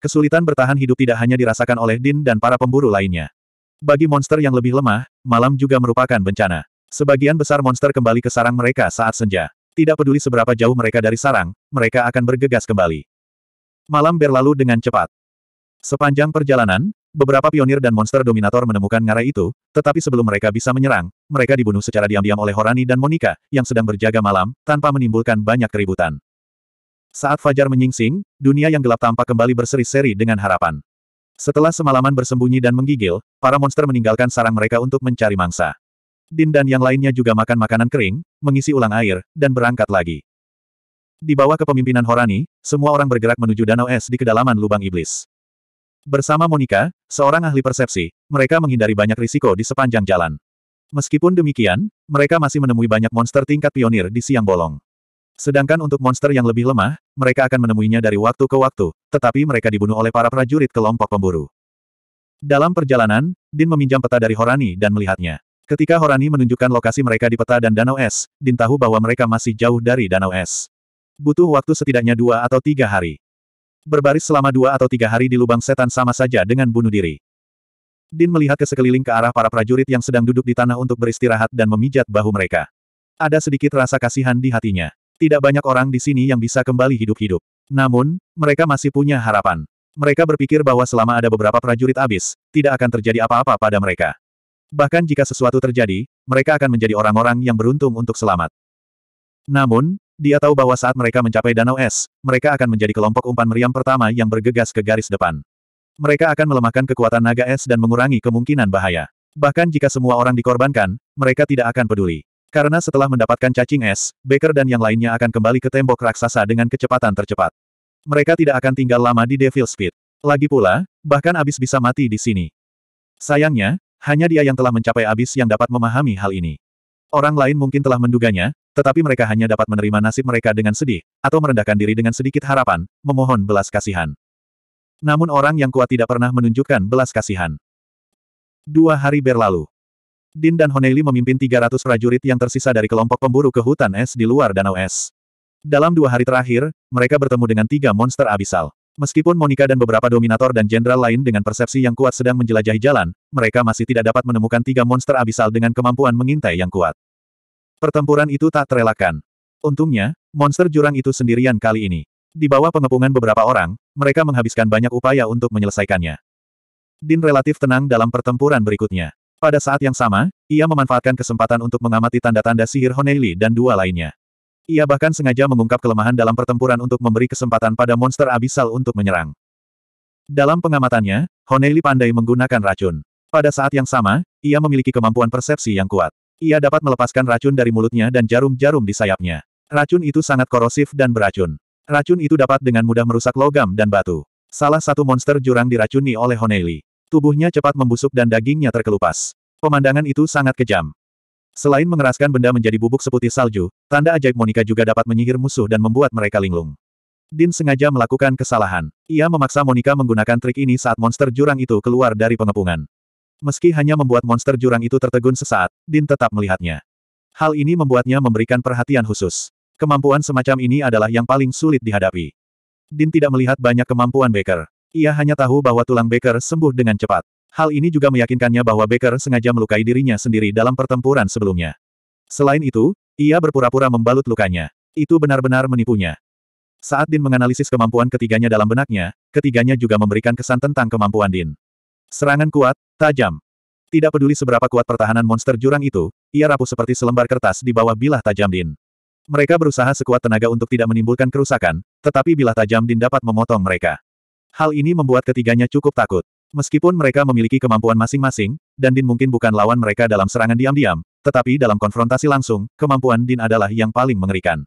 Kesulitan bertahan hidup tidak hanya dirasakan oleh Din dan para pemburu lainnya. Bagi monster yang lebih lemah, malam juga merupakan bencana. Sebagian besar monster kembali ke sarang mereka saat senja. Tidak peduli seberapa jauh mereka dari sarang, mereka akan bergegas kembali. Malam berlalu dengan cepat. Sepanjang perjalanan, Beberapa pionir dan monster dominator menemukan ngarai itu, tetapi sebelum mereka bisa menyerang, mereka dibunuh secara diam-diam oleh Horani dan Monica, yang sedang berjaga malam, tanpa menimbulkan banyak keributan. Saat Fajar menyingsing, dunia yang gelap tampak kembali berseri-seri dengan harapan. Setelah semalaman bersembunyi dan menggigil, para monster meninggalkan sarang mereka untuk mencari mangsa. Din dan yang lainnya juga makan makanan kering, mengisi ulang air, dan berangkat lagi. Di bawah kepemimpinan Horani, semua orang bergerak menuju danau es di kedalaman lubang iblis. Bersama Monica, seorang ahli persepsi, mereka menghindari banyak risiko di sepanjang jalan. Meskipun demikian, mereka masih menemui banyak monster tingkat pionir di siang bolong. Sedangkan untuk monster yang lebih lemah, mereka akan menemuinya dari waktu ke waktu, tetapi mereka dibunuh oleh para prajurit kelompok pemburu. Dalam perjalanan, Din meminjam peta dari Horani dan melihatnya. Ketika Horani menunjukkan lokasi mereka di peta dan danau es, Din tahu bahwa mereka masih jauh dari danau es. Butuh waktu setidaknya dua atau tiga hari. Berbaris selama dua atau tiga hari di lubang setan sama saja dengan bunuh diri. Din melihat ke sekeliling ke arah para prajurit yang sedang duduk di tanah untuk beristirahat dan memijat bahu mereka. Ada sedikit rasa kasihan di hatinya. Tidak banyak orang di sini yang bisa kembali hidup-hidup. Namun, mereka masih punya harapan. Mereka berpikir bahwa selama ada beberapa prajurit abis, tidak akan terjadi apa-apa pada mereka. Bahkan jika sesuatu terjadi, mereka akan menjadi orang-orang yang beruntung untuk selamat. Namun, dia tahu bahwa saat mereka mencapai danau es, mereka akan menjadi kelompok umpan meriam pertama yang bergegas ke garis depan. Mereka akan melemahkan kekuatan naga es dan mengurangi kemungkinan bahaya. Bahkan jika semua orang dikorbankan, mereka tidak akan peduli. Karena setelah mendapatkan cacing es, Baker dan yang lainnya akan kembali ke tembok raksasa dengan kecepatan tercepat. Mereka tidak akan tinggal lama di Devil Speed. Lagi pula, bahkan Abis bisa mati di sini. Sayangnya, hanya dia yang telah mencapai Abis yang dapat memahami hal ini. Orang lain mungkin telah menduganya, tetapi mereka hanya dapat menerima nasib mereka dengan sedih, atau merendahkan diri dengan sedikit harapan, memohon belas kasihan. Namun orang yang kuat tidak pernah menunjukkan belas kasihan. Dua hari berlalu. Din dan Honeili memimpin 300 prajurit yang tersisa dari kelompok pemburu ke hutan es di luar danau es. Dalam dua hari terakhir, mereka bertemu dengan tiga monster abisal. Meskipun Monica dan beberapa dominator dan jenderal lain dengan persepsi yang kuat sedang menjelajahi jalan, mereka masih tidak dapat menemukan tiga monster abisal dengan kemampuan mengintai yang kuat. Pertempuran itu tak terelakkan. Untungnya, monster jurang itu sendirian kali ini. Di bawah pengepungan beberapa orang, mereka menghabiskan banyak upaya untuk menyelesaikannya. Din relatif tenang dalam pertempuran berikutnya. Pada saat yang sama, ia memanfaatkan kesempatan untuk mengamati tanda-tanda sihir Honeli dan dua lainnya. Ia bahkan sengaja mengungkap kelemahan dalam pertempuran untuk memberi kesempatan pada monster abisal untuk menyerang. Dalam pengamatannya, Honeili pandai menggunakan racun. Pada saat yang sama, ia memiliki kemampuan persepsi yang kuat. Ia dapat melepaskan racun dari mulutnya dan jarum-jarum di sayapnya. Racun itu sangat korosif dan beracun. Racun itu dapat dengan mudah merusak logam dan batu. Salah satu monster jurang diracuni oleh Honeili. Tubuhnya cepat membusuk dan dagingnya terkelupas. Pemandangan itu sangat kejam. Selain mengeraskan benda menjadi bubuk seputih salju, tanda ajaib Monica juga dapat menyihir musuh dan membuat mereka linglung. Din sengaja melakukan kesalahan. Ia memaksa Monica menggunakan trik ini saat monster jurang itu keluar dari pengepungan. Meski hanya membuat monster jurang itu tertegun sesaat, Din tetap melihatnya. Hal ini membuatnya memberikan perhatian khusus. Kemampuan semacam ini adalah yang paling sulit dihadapi. Din tidak melihat banyak kemampuan Baker. Ia hanya tahu bahwa tulang Baker sembuh dengan cepat. Hal ini juga meyakinkannya bahwa Baker sengaja melukai dirinya sendiri dalam pertempuran sebelumnya. Selain itu, ia berpura-pura membalut lukanya. Itu benar-benar menipunya. Saat Din menganalisis kemampuan ketiganya dalam benaknya, ketiganya juga memberikan kesan tentang kemampuan Din. Serangan kuat, tajam. Tidak peduli seberapa kuat pertahanan monster jurang itu, ia rapuh seperti selembar kertas di bawah bilah tajam Din. Mereka berusaha sekuat tenaga untuk tidak menimbulkan kerusakan, tetapi bilah tajam Din dapat memotong mereka. Hal ini membuat ketiganya cukup takut. Meskipun mereka memiliki kemampuan masing-masing, dan Din mungkin bukan lawan mereka dalam serangan diam-diam, tetapi dalam konfrontasi langsung, kemampuan Din adalah yang paling mengerikan.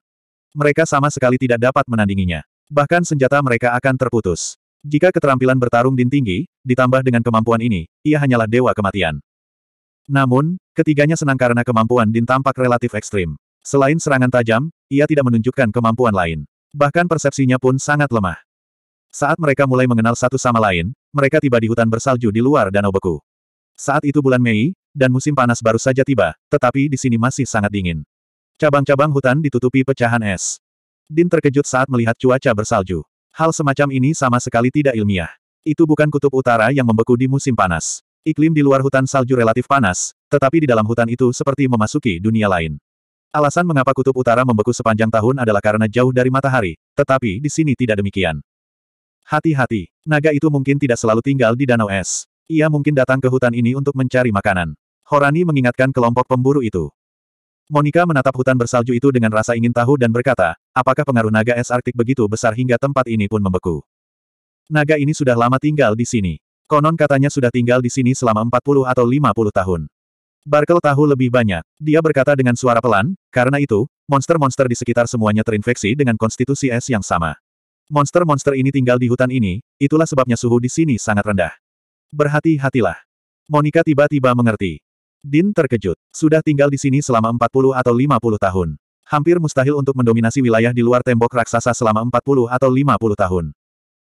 Mereka sama sekali tidak dapat menandinginya. Bahkan senjata mereka akan terputus. Jika keterampilan bertarung Din tinggi, ditambah dengan kemampuan ini, ia hanyalah dewa kematian. Namun, ketiganya senang karena kemampuan Din tampak relatif ekstrim. Selain serangan tajam, ia tidak menunjukkan kemampuan lain. Bahkan persepsinya pun sangat lemah. Saat mereka mulai mengenal satu sama lain, mereka tiba di hutan bersalju di luar danau beku. Saat itu bulan Mei, dan musim panas baru saja tiba, tetapi di sini masih sangat dingin. Cabang-cabang hutan ditutupi pecahan es. Din terkejut saat melihat cuaca bersalju. Hal semacam ini sama sekali tidak ilmiah. Itu bukan kutub utara yang membeku di musim panas. Iklim di luar hutan salju relatif panas, tetapi di dalam hutan itu seperti memasuki dunia lain. Alasan mengapa kutub utara membeku sepanjang tahun adalah karena jauh dari matahari, tetapi di sini tidak demikian. Hati-hati, naga itu mungkin tidak selalu tinggal di danau es. Ia mungkin datang ke hutan ini untuk mencari makanan. Horani mengingatkan kelompok pemburu itu. Monika menatap hutan bersalju itu dengan rasa ingin tahu dan berkata, apakah pengaruh naga es Arktik begitu besar hingga tempat ini pun membeku. Naga ini sudah lama tinggal di sini. Konon katanya sudah tinggal di sini selama 40 atau 50 tahun. Barkel tahu lebih banyak. Dia berkata dengan suara pelan, karena itu, monster-monster di sekitar semuanya terinfeksi dengan konstitusi es yang sama. Monster-monster ini tinggal di hutan ini, itulah sebabnya suhu di sini sangat rendah. Berhati-hatilah. Monika tiba-tiba mengerti. Din terkejut. Sudah tinggal di sini selama 40 atau 50 tahun. Hampir mustahil untuk mendominasi wilayah di luar tembok raksasa selama 40 atau 50 tahun.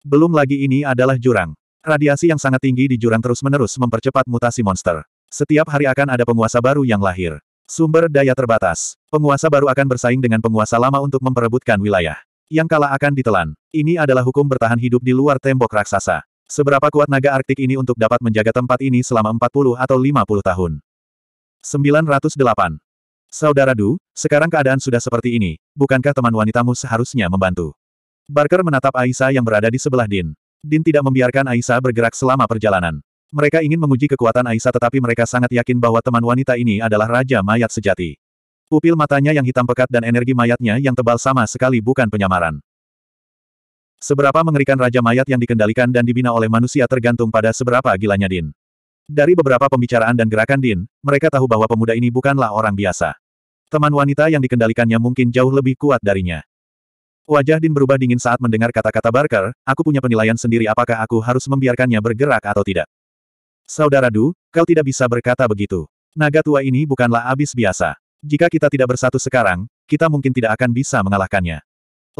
Belum lagi ini adalah jurang. Radiasi yang sangat tinggi di jurang terus-menerus mempercepat mutasi monster. Setiap hari akan ada penguasa baru yang lahir. Sumber daya terbatas. Penguasa baru akan bersaing dengan penguasa lama untuk memperebutkan wilayah. Yang kalah akan ditelan. Ini adalah hukum bertahan hidup di luar tembok raksasa. Seberapa kuat naga Arktik ini untuk dapat menjaga tempat ini selama 40 atau 50 tahun? 908. Saudara Du, sekarang keadaan sudah seperti ini, bukankah teman wanitamu seharusnya membantu? Barker menatap Aisa yang berada di sebelah Din. Din tidak membiarkan Aisa bergerak selama perjalanan. Mereka ingin menguji kekuatan Aisa, tetapi mereka sangat yakin bahwa teman wanita ini adalah Raja Mayat Sejati. Pupil matanya yang hitam pekat dan energi mayatnya yang tebal sama sekali bukan penyamaran. Seberapa mengerikan Raja Mayat yang dikendalikan dan dibina oleh manusia tergantung pada seberapa gilanya Din. Dari beberapa pembicaraan dan gerakan Din, mereka tahu bahwa pemuda ini bukanlah orang biasa. Teman wanita yang dikendalikannya mungkin jauh lebih kuat darinya. Wajah Din berubah dingin saat mendengar kata-kata Barker, aku punya penilaian sendiri apakah aku harus membiarkannya bergerak atau tidak. Saudara Du, kau tidak bisa berkata begitu. Naga tua ini bukanlah abis biasa. Jika kita tidak bersatu sekarang, kita mungkin tidak akan bisa mengalahkannya.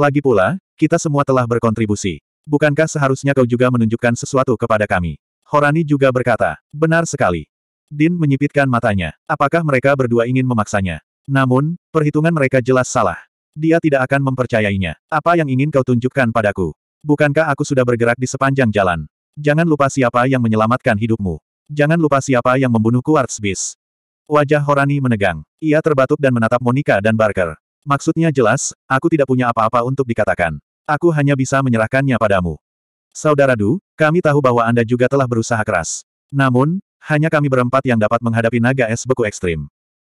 Lagi pula, kita semua telah berkontribusi. Bukankah seharusnya kau juga menunjukkan sesuatu kepada kami? Horani juga berkata, benar sekali. Din menyipitkan matanya. Apakah mereka berdua ingin memaksanya? Namun, perhitungan mereka jelas salah. Dia tidak akan mempercayainya. Apa yang ingin kau tunjukkan padaku? Bukankah aku sudah bergerak di sepanjang jalan? Jangan lupa siapa yang menyelamatkan hidupmu. Jangan lupa siapa yang membunuhku, Quartz Wajah Horani menegang. Ia terbatuk dan menatap Monica dan Barker. Maksudnya jelas, aku tidak punya apa-apa untuk dikatakan. Aku hanya bisa menyerahkannya padamu. Saudara Du, kami tahu bahwa Anda juga telah berusaha keras. Namun, hanya kami berempat yang dapat menghadapi naga es beku ekstrim.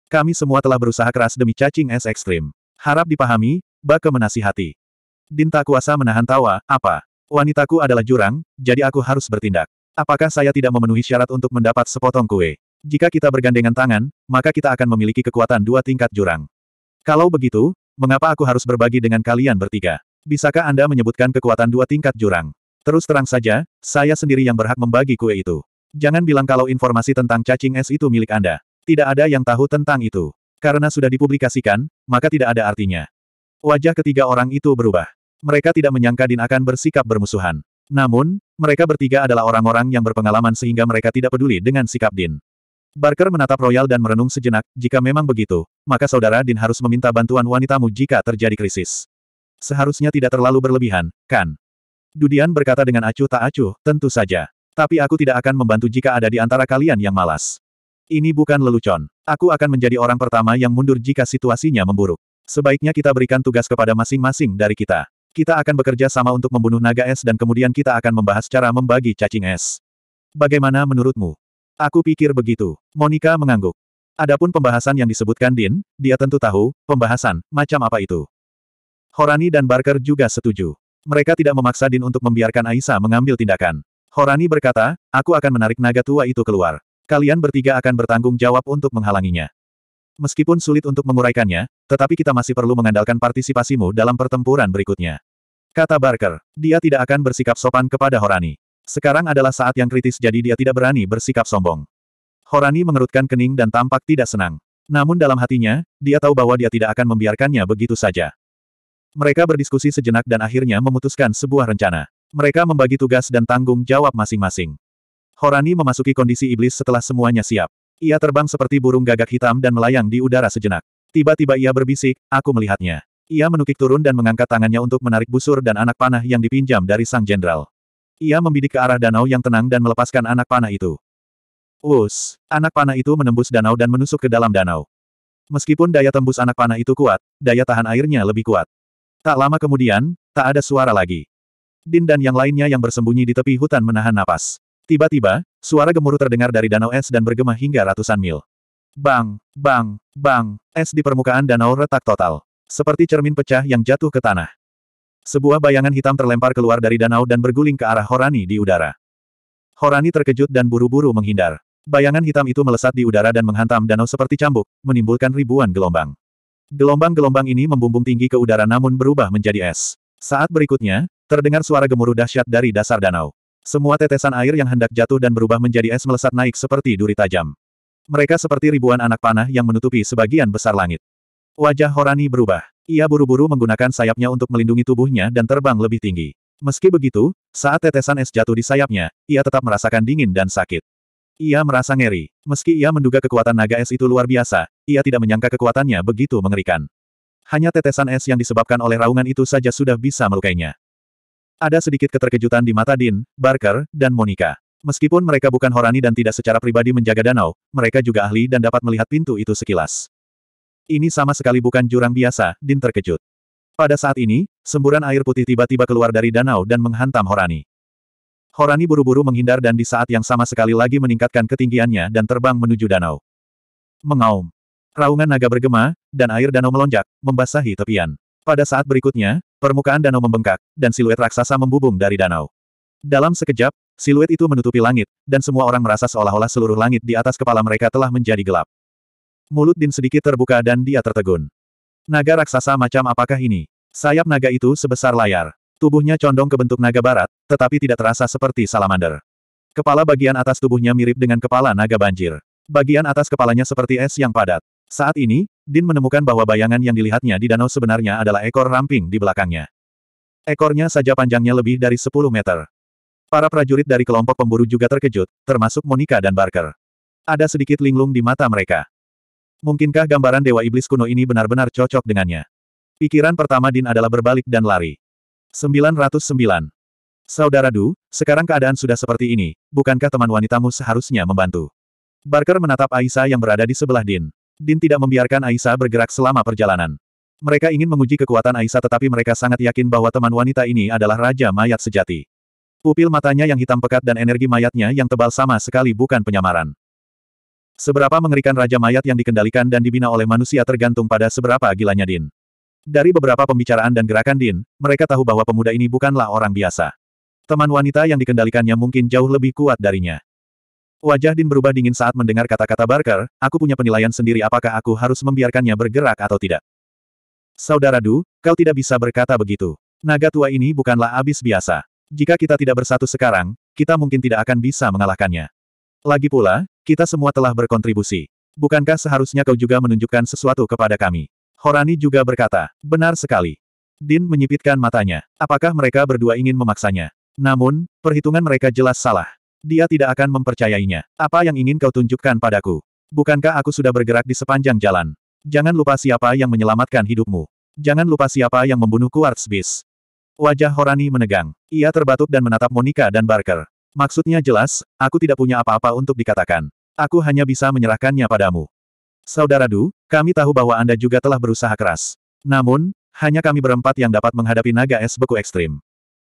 Kami semua telah berusaha keras demi cacing es ekstrim. Harap dipahami, Bake menasihati. Dinta kuasa menahan tawa, apa? Wanitaku adalah jurang, jadi aku harus bertindak. Apakah saya tidak memenuhi syarat untuk mendapat sepotong kue? Jika kita bergandengan tangan, maka kita akan memiliki kekuatan dua tingkat jurang. Kalau begitu, mengapa aku harus berbagi dengan kalian bertiga? Bisakah Anda menyebutkan kekuatan dua tingkat jurang? Terus terang saja, saya sendiri yang berhak membagi kue itu. Jangan bilang kalau informasi tentang cacing es itu milik Anda. Tidak ada yang tahu tentang itu. Karena sudah dipublikasikan, maka tidak ada artinya. Wajah ketiga orang itu berubah. Mereka tidak menyangka Din akan bersikap bermusuhan. Namun, mereka bertiga adalah orang-orang yang berpengalaman sehingga mereka tidak peduli dengan sikap Din. Barker menatap Royal dan merenung sejenak, jika memang begitu, maka saudara Din harus meminta bantuan wanitamu jika terjadi krisis. Seharusnya tidak terlalu berlebihan, kan? Dudian berkata dengan acuh tak acuh, tentu saja. Tapi aku tidak akan membantu jika ada di antara kalian yang malas. Ini bukan lelucon. Aku akan menjadi orang pertama yang mundur jika situasinya memburuk. Sebaiknya kita berikan tugas kepada masing-masing dari kita. Kita akan bekerja sama untuk membunuh naga es dan kemudian kita akan membahas cara membagi cacing es. Bagaimana menurutmu? Aku pikir begitu. Monica mengangguk. Adapun pembahasan yang disebutkan Din, dia tentu tahu, pembahasan, macam apa itu. Horani dan Barker juga setuju. Mereka tidak memaksa Din untuk membiarkan Aisa mengambil tindakan. Horani berkata, aku akan menarik naga tua itu keluar. Kalian bertiga akan bertanggung jawab untuk menghalanginya. Meskipun sulit untuk menguraikannya, tetapi kita masih perlu mengandalkan partisipasimu dalam pertempuran berikutnya. Kata Barker, dia tidak akan bersikap sopan kepada Horani. Sekarang adalah saat yang kritis jadi dia tidak berani bersikap sombong. Horani mengerutkan kening dan tampak tidak senang. Namun dalam hatinya, dia tahu bahwa dia tidak akan membiarkannya begitu saja. Mereka berdiskusi sejenak dan akhirnya memutuskan sebuah rencana. Mereka membagi tugas dan tanggung jawab masing-masing. Horani memasuki kondisi iblis setelah semuanya siap. Ia terbang seperti burung gagak hitam dan melayang di udara sejenak. Tiba-tiba ia berbisik, aku melihatnya. Ia menukik turun dan mengangkat tangannya untuk menarik busur dan anak panah yang dipinjam dari sang jenderal. Ia membidik ke arah danau yang tenang dan melepaskan anak panah itu. Wus! Anak panah itu menembus danau dan menusuk ke dalam danau. Meskipun daya tembus anak panah itu kuat, daya tahan airnya lebih kuat. Tak lama kemudian, tak ada suara lagi. Din dan yang lainnya yang bersembunyi di tepi hutan menahan napas. Tiba-tiba, suara gemuruh terdengar dari danau es dan bergema hingga ratusan mil. Bang, bang, bang, es di permukaan danau retak total. Seperti cermin pecah yang jatuh ke tanah. Sebuah bayangan hitam terlempar keluar dari danau dan berguling ke arah Horani di udara. Horani terkejut dan buru-buru menghindar. Bayangan hitam itu melesat di udara dan menghantam danau seperti cambuk, menimbulkan ribuan gelombang. Gelombang-gelombang ini membumbung tinggi ke udara namun berubah menjadi es. Saat berikutnya, terdengar suara gemuruh dahsyat dari dasar danau. Semua tetesan air yang hendak jatuh dan berubah menjadi es melesat naik seperti duri tajam. Mereka seperti ribuan anak panah yang menutupi sebagian besar langit. Wajah Horani berubah. Ia buru-buru menggunakan sayapnya untuk melindungi tubuhnya dan terbang lebih tinggi. Meski begitu, saat tetesan es jatuh di sayapnya, ia tetap merasakan dingin dan sakit. Ia merasa ngeri. Meski ia menduga kekuatan naga es itu luar biasa, ia tidak menyangka kekuatannya begitu mengerikan. Hanya tetesan es yang disebabkan oleh raungan itu saja sudah bisa melukainya. Ada sedikit keterkejutan di mata Din, Barker, dan Monica. Meskipun mereka bukan Horani dan tidak secara pribadi menjaga danau, mereka juga ahli dan dapat melihat pintu itu sekilas. Ini sama sekali bukan jurang biasa, Din terkejut. Pada saat ini, semburan air putih tiba-tiba keluar dari danau dan menghantam Horani. Horani buru-buru menghindar dan di saat yang sama sekali lagi meningkatkan ketinggiannya dan terbang menuju danau. Mengaum. Raungan naga bergema, dan air danau melonjak, membasahi tepian. Pada saat berikutnya, permukaan danau membengkak, dan siluet raksasa membubung dari danau. Dalam sekejap, siluet itu menutupi langit, dan semua orang merasa seolah-olah seluruh langit di atas kepala mereka telah menjadi gelap. Mulut Din sedikit terbuka dan dia tertegun. Naga raksasa macam apakah ini? Sayap naga itu sebesar layar. Tubuhnya condong ke bentuk naga barat, tetapi tidak terasa seperti salamander. Kepala bagian atas tubuhnya mirip dengan kepala naga banjir. Bagian atas kepalanya seperti es yang padat. Saat ini, Din menemukan bahwa bayangan yang dilihatnya di danau sebenarnya adalah ekor ramping di belakangnya. Ekornya saja panjangnya lebih dari 10 meter. Para prajurit dari kelompok pemburu juga terkejut, termasuk Monica dan Barker. Ada sedikit linglung di mata mereka. Mungkinkah gambaran Dewa Iblis kuno ini benar-benar cocok dengannya? Pikiran pertama Din adalah berbalik dan lari. 909. Saudara Du, sekarang keadaan sudah seperti ini, bukankah teman wanitamu seharusnya membantu? Barker menatap Aisa yang berada di sebelah Din. Din tidak membiarkan Aisa bergerak selama perjalanan. Mereka ingin menguji kekuatan Aisa, tetapi mereka sangat yakin bahwa teman wanita ini adalah Raja Mayat Sejati. Pupil matanya yang hitam pekat dan energi mayatnya yang tebal sama sekali bukan penyamaran. Seberapa mengerikan Raja Mayat yang dikendalikan dan dibina oleh manusia tergantung pada seberapa gilanya Din. Dari beberapa pembicaraan dan gerakan Din, mereka tahu bahwa pemuda ini bukanlah orang biasa. Teman wanita yang dikendalikannya mungkin jauh lebih kuat darinya. Wajah Din berubah dingin saat mendengar kata-kata Barker, aku punya penilaian sendiri apakah aku harus membiarkannya bergerak atau tidak. Saudara Du, kau tidak bisa berkata begitu. Naga tua ini bukanlah abis biasa. Jika kita tidak bersatu sekarang, kita mungkin tidak akan bisa mengalahkannya. Lagi pula, kita semua telah berkontribusi. Bukankah seharusnya kau juga menunjukkan sesuatu kepada kami? Horani juga berkata, benar sekali. Din menyipitkan matanya. Apakah mereka berdua ingin memaksanya? Namun, perhitungan mereka jelas salah. Dia tidak akan mempercayainya. Apa yang ingin kau tunjukkan padaku? Bukankah aku sudah bergerak di sepanjang jalan? Jangan lupa siapa yang menyelamatkan hidupmu. Jangan lupa siapa yang membunuhku, Quartz Wajah Horani menegang. Ia terbatuk dan menatap Monica dan Barker. Maksudnya jelas, aku tidak punya apa-apa untuk dikatakan. Aku hanya bisa menyerahkannya padamu. Saudara Du, kami tahu bahwa Anda juga telah berusaha keras. Namun, hanya kami berempat yang dapat menghadapi naga es beku ekstrim.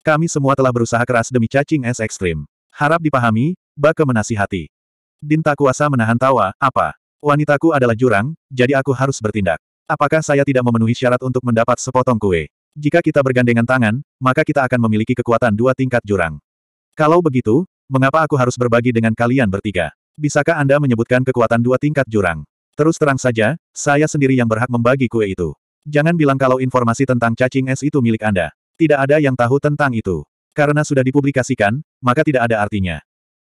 Kami semua telah berusaha keras demi cacing es ekstrim. Harap dipahami, bak menasihati. Dinta kuasa menahan tawa, apa? Wanitaku adalah jurang, jadi aku harus bertindak. Apakah saya tidak memenuhi syarat untuk mendapat sepotong kue? Jika kita bergandengan tangan, maka kita akan memiliki kekuatan dua tingkat jurang. Kalau begitu, mengapa aku harus berbagi dengan kalian bertiga? Bisakah Anda menyebutkan kekuatan dua tingkat jurang? Terus terang saja, saya sendiri yang berhak membagi kue itu. Jangan bilang kalau informasi tentang cacing es itu milik Anda. Tidak ada yang tahu tentang itu. Karena sudah dipublikasikan, maka tidak ada artinya.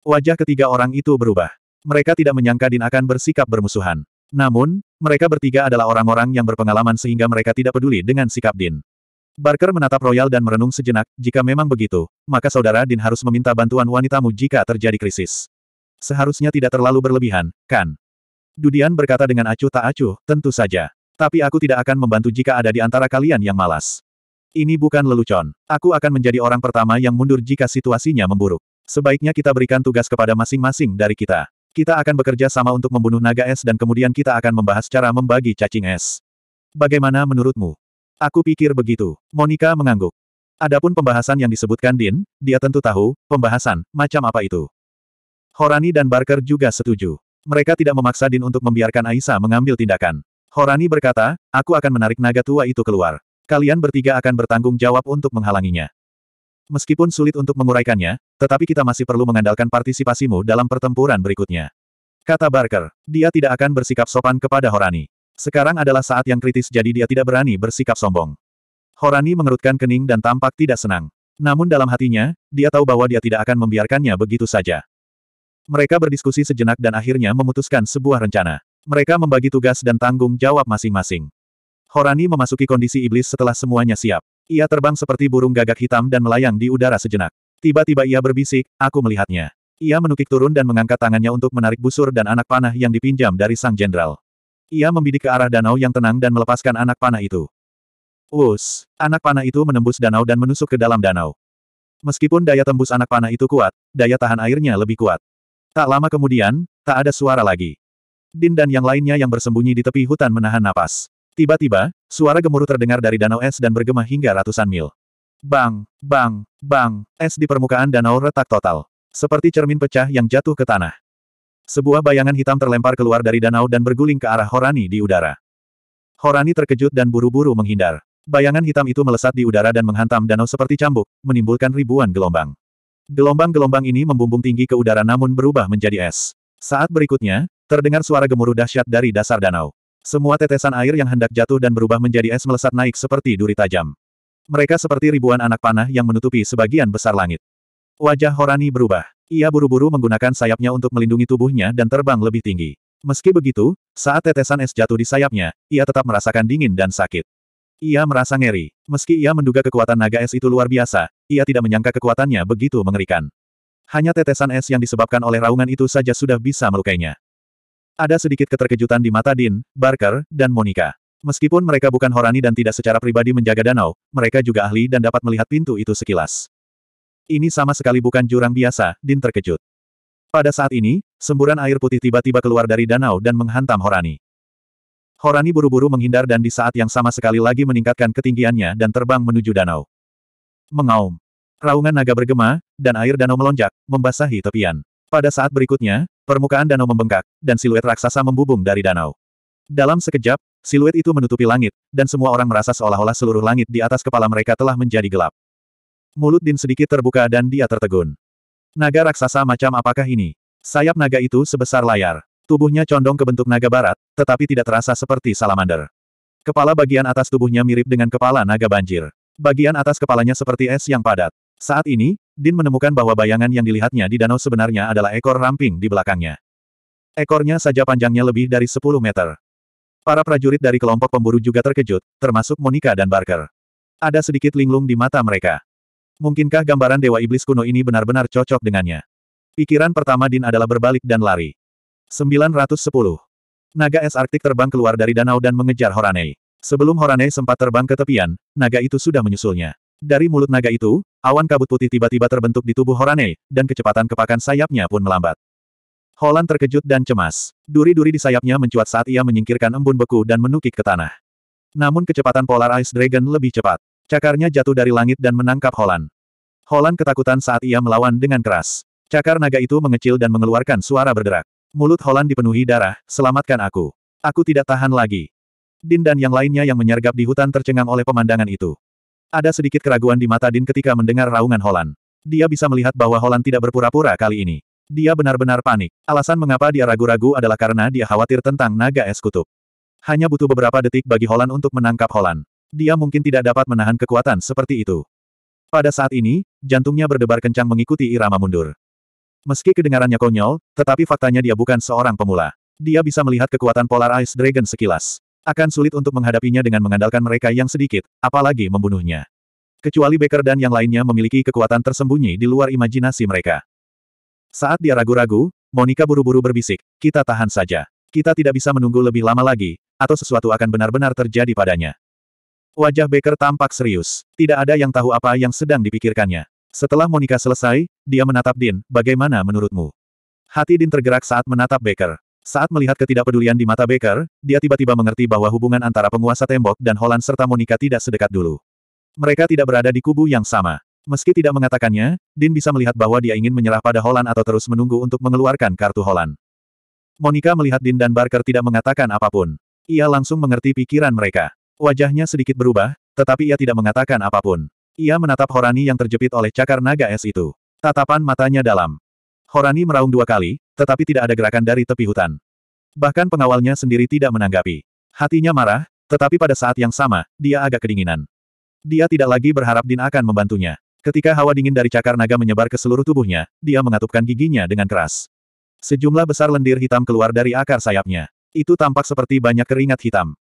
Wajah ketiga orang itu berubah. Mereka tidak menyangka Din akan bersikap bermusuhan. Namun, mereka bertiga adalah orang-orang yang berpengalaman sehingga mereka tidak peduli dengan sikap Din. Barker menatap Royal dan merenung sejenak, jika memang begitu, maka saudara Din harus meminta bantuan wanitamu jika terjadi krisis. Seharusnya tidak terlalu berlebihan, kan? Dudian berkata dengan acuh tak acuh, tentu saja. Tapi aku tidak akan membantu jika ada di antara kalian yang malas. Ini bukan lelucon. Aku akan menjadi orang pertama yang mundur jika situasinya memburuk. Sebaiknya kita berikan tugas kepada masing-masing dari kita. Kita akan bekerja sama untuk membunuh naga es dan kemudian kita akan membahas cara membagi cacing es. Bagaimana menurutmu? Aku pikir begitu. Monica mengangguk. Adapun pembahasan yang disebutkan Din, dia tentu tahu, pembahasan, macam apa itu. Horani dan Barker juga setuju. Mereka tidak memaksa Din untuk membiarkan Aisa mengambil tindakan. Horani berkata, aku akan menarik naga tua itu keluar. Kalian bertiga akan bertanggung jawab untuk menghalanginya. Meskipun sulit untuk menguraikannya, tetapi kita masih perlu mengandalkan partisipasimu dalam pertempuran berikutnya. Kata Barker, dia tidak akan bersikap sopan kepada Horani. Sekarang adalah saat yang kritis jadi dia tidak berani bersikap sombong. Horani mengerutkan kening dan tampak tidak senang. Namun dalam hatinya, dia tahu bahwa dia tidak akan membiarkannya begitu saja. Mereka berdiskusi sejenak dan akhirnya memutuskan sebuah rencana. Mereka membagi tugas dan tanggung jawab masing-masing. Horani memasuki kondisi iblis setelah semuanya siap. Ia terbang seperti burung gagak hitam dan melayang di udara sejenak. Tiba-tiba ia berbisik, aku melihatnya. Ia menukik turun dan mengangkat tangannya untuk menarik busur dan anak panah yang dipinjam dari sang jenderal. Ia membidik ke arah danau yang tenang dan melepaskan anak panah itu. Us, anak panah itu menembus danau dan menusuk ke dalam danau. Meskipun daya tembus anak panah itu kuat, daya tahan airnya lebih kuat. Tak lama kemudian, tak ada suara lagi. Din dan yang lainnya yang bersembunyi di tepi hutan menahan napas. Tiba-tiba, suara gemuruh terdengar dari danau es dan bergema hingga ratusan mil. Bang, bang, bang, es di permukaan danau retak total. Seperti cermin pecah yang jatuh ke tanah. Sebuah bayangan hitam terlempar keluar dari danau dan berguling ke arah Horani di udara. Horani terkejut dan buru-buru menghindar. Bayangan hitam itu melesat di udara dan menghantam danau seperti cambuk, menimbulkan ribuan gelombang. Gelombang-gelombang ini membumbung tinggi ke udara namun berubah menjadi es. Saat berikutnya, terdengar suara gemuruh dahsyat dari dasar danau. Semua tetesan air yang hendak jatuh dan berubah menjadi es melesat naik seperti duri tajam. Mereka seperti ribuan anak panah yang menutupi sebagian besar langit. Wajah Horani berubah. Ia buru-buru menggunakan sayapnya untuk melindungi tubuhnya dan terbang lebih tinggi. Meski begitu, saat tetesan es jatuh di sayapnya, ia tetap merasakan dingin dan sakit. Ia merasa ngeri. Meski ia menduga kekuatan naga es itu luar biasa, ia tidak menyangka kekuatannya begitu mengerikan. Hanya tetesan es yang disebabkan oleh raungan itu saja sudah bisa melukainya. Ada sedikit keterkejutan di mata Din, Barker, dan Monica. Meskipun mereka bukan Horani dan tidak secara pribadi menjaga danau, mereka juga ahli dan dapat melihat pintu itu sekilas. Ini sama sekali bukan jurang biasa, Din terkejut. Pada saat ini, semburan air putih tiba-tiba keluar dari danau dan menghantam Horani. Horani buru-buru menghindar dan di saat yang sama sekali lagi meningkatkan ketinggiannya dan terbang menuju danau. Mengaum. Raungan naga bergema, dan air danau melonjak, membasahi tepian. Pada saat berikutnya, permukaan danau membengkak, dan siluet raksasa membubung dari danau. Dalam sekejap, Siluet itu menutupi langit, dan semua orang merasa seolah-olah seluruh langit di atas kepala mereka telah menjadi gelap. Mulut Din sedikit terbuka dan dia tertegun. Naga raksasa macam apakah ini? Sayap naga itu sebesar layar. Tubuhnya condong ke bentuk naga barat, tetapi tidak terasa seperti salamander. Kepala bagian atas tubuhnya mirip dengan kepala naga banjir. Bagian atas kepalanya seperti es yang padat. Saat ini, Din menemukan bahwa bayangan yang dilihatnya di danau sebenarnya adalah ekor ramping di belakangnya. Ekornya saja panjangnya lebih dari 10 meter. Para prajurit dari kelompok pemburu juga terkejut, termasuk Monica dan Barker. Ada sedikit linglung di mata mereka. Mungkinkah gambaran Dewa Iblis kuno ini benar-benar cocok dengannya? Pikiran pertama Din adalah berbalik dan lari. 910. Naga es Arktik terbang keluar dari danau dan mengejar Horanei. Sebelum Horanei sempat terbang ke tepian, naga itu sudah menyusulnya. Dari mulut naga itu, awan kabut putih tiba-tiba terbentuk di tubuh Horanei, dan kecepatan kepakan sayapnya pun melambat. Holland terkejut dan cemas. Duri-duri di sayapnya mencuat saat ia menyingkirkan embun beku dan menukik ke tanah. Namun kecepatan Polar Ice Dragon lebih cepat. Cakarnya jatuh dari langit dan menangkap Holan. Holan ketakutan saat ia melawan dengan keras. Cakar naga itu mengecil dan mengeluarkan suara berderak. Mulut Holan dipenuhi darah, selamatkan aku. Aku tidak tahan lagi. Din dan yang lainnya yang menyergap di hutan tercengang oleh pemandangan itu. Ada sedikit keraguan di mata Din ketika mendengar raungan Holan. Dia bisa melihat bahwa Holan tidak berpura-pura kali ini. Dia benar-benar panik. Alasan mengapa dia ragu-ragu adalah karena dia khawatir tentang naga es kutub. Hanya butuh beberapa detik bagi Holan untuk menangkap Holan dia mungkin tidak dapat menahan kekuatan seperti itu. Pada saat ini, jantungnya berdebar kencang mengikuti irama mundur. Meski kedengarannya konyol, tetapi faktanya dia bukan seorang pemula. Dia bisa melihat kekuatan Polar Ice Dragon sekilas. Akan sulit untuk menghadapinya dengan mengandalkan mereka yang sedikit, apalagi membunuhnya. Kecuali Baker dan yang lainnya memiliki kekuatan tersembunyi di luar imajinasi mereka. Saat dia ragu-ragu, Monica buru-buru berbisik, kita tahan saja. Kita tidak bisa menunggu lebih lama lagi, atau sesuatu akan benar-benar terjadi padanya. Wajah Baker tampak serius. Tidak ada yang tahu apa yang sedang dipikirkannya. Setelah Monica selesai, dia menatap Din, bagaimana menurutmu? Hati Din tergerak saat menatap Baker. Saat melihat ketidakpedulian di mata Baker, dia tiba-tiba mengerti bahwa hubungan antara penguasa tembok dan Holland serta Monica tidak sedekat dulu. Mereka tidak berada di kubu yang sama. Meski tidak mengatakannya, Din bisa melihat bahwa dia ingin menyerah pada Holland atau terus menunggu untuk mengeluarkan kartu Holland. Monica melihat Din dan Barker tidak mengatakan apapun. Ia langsung mengerti pikiran mereka. Wajahnya sedikit berubah, tetapi ia tidak mengatakan apapun. Ia menatap Horani yang terjepit oleh cakar naga es itu. Tatapan matanya dalam. Horani meraung dua kali, tetapi tidak ada gerakan dari tepi hutan. Bahkan pengawalnya sendiri tidak menanggapi. Hatinya marah, tetapi pada saat yang sama, dia agak kedinginan. Dia tidak lagi berharap Din akan membantunya. Ketika hawa dingin dari cakar naga menyebar ke seluruh tubuhnya, dia mengatupkan giginya dengan keras. Sejumlah besar lendir hitam keluar dari akar sayapnya. Itu tampak seperti banyak keringat hitam.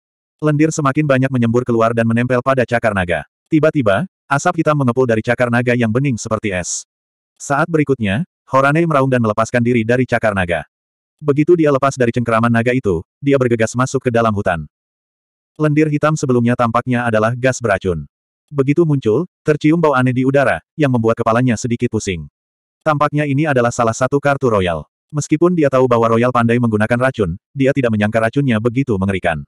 Lendir semakin banyak menyembur keluar dan menempel pada cakar naga. Tiba-tiba, asap hitam mengepul dari cakar naga yang bening seperti es. Saat berikutnya, Horane meraung dan melepaskan diri dari cakar naga. Begitu dia lepas dari cengkeraman naga itu, dia bergegas masuk ke dalam hutan. Lendir hitam sebelumnya tampaknya adalah gas beracun. Begitu muncul, tercium bau aneh di udara, yang membuat kepalanya sedikit pusing. Tampaknya ini adalah salah satu kartu royal. Meskipun dia tahu bahwa Royal pandai menggunakan racun, dia tidak menyangka racunnya begitu mengerikan.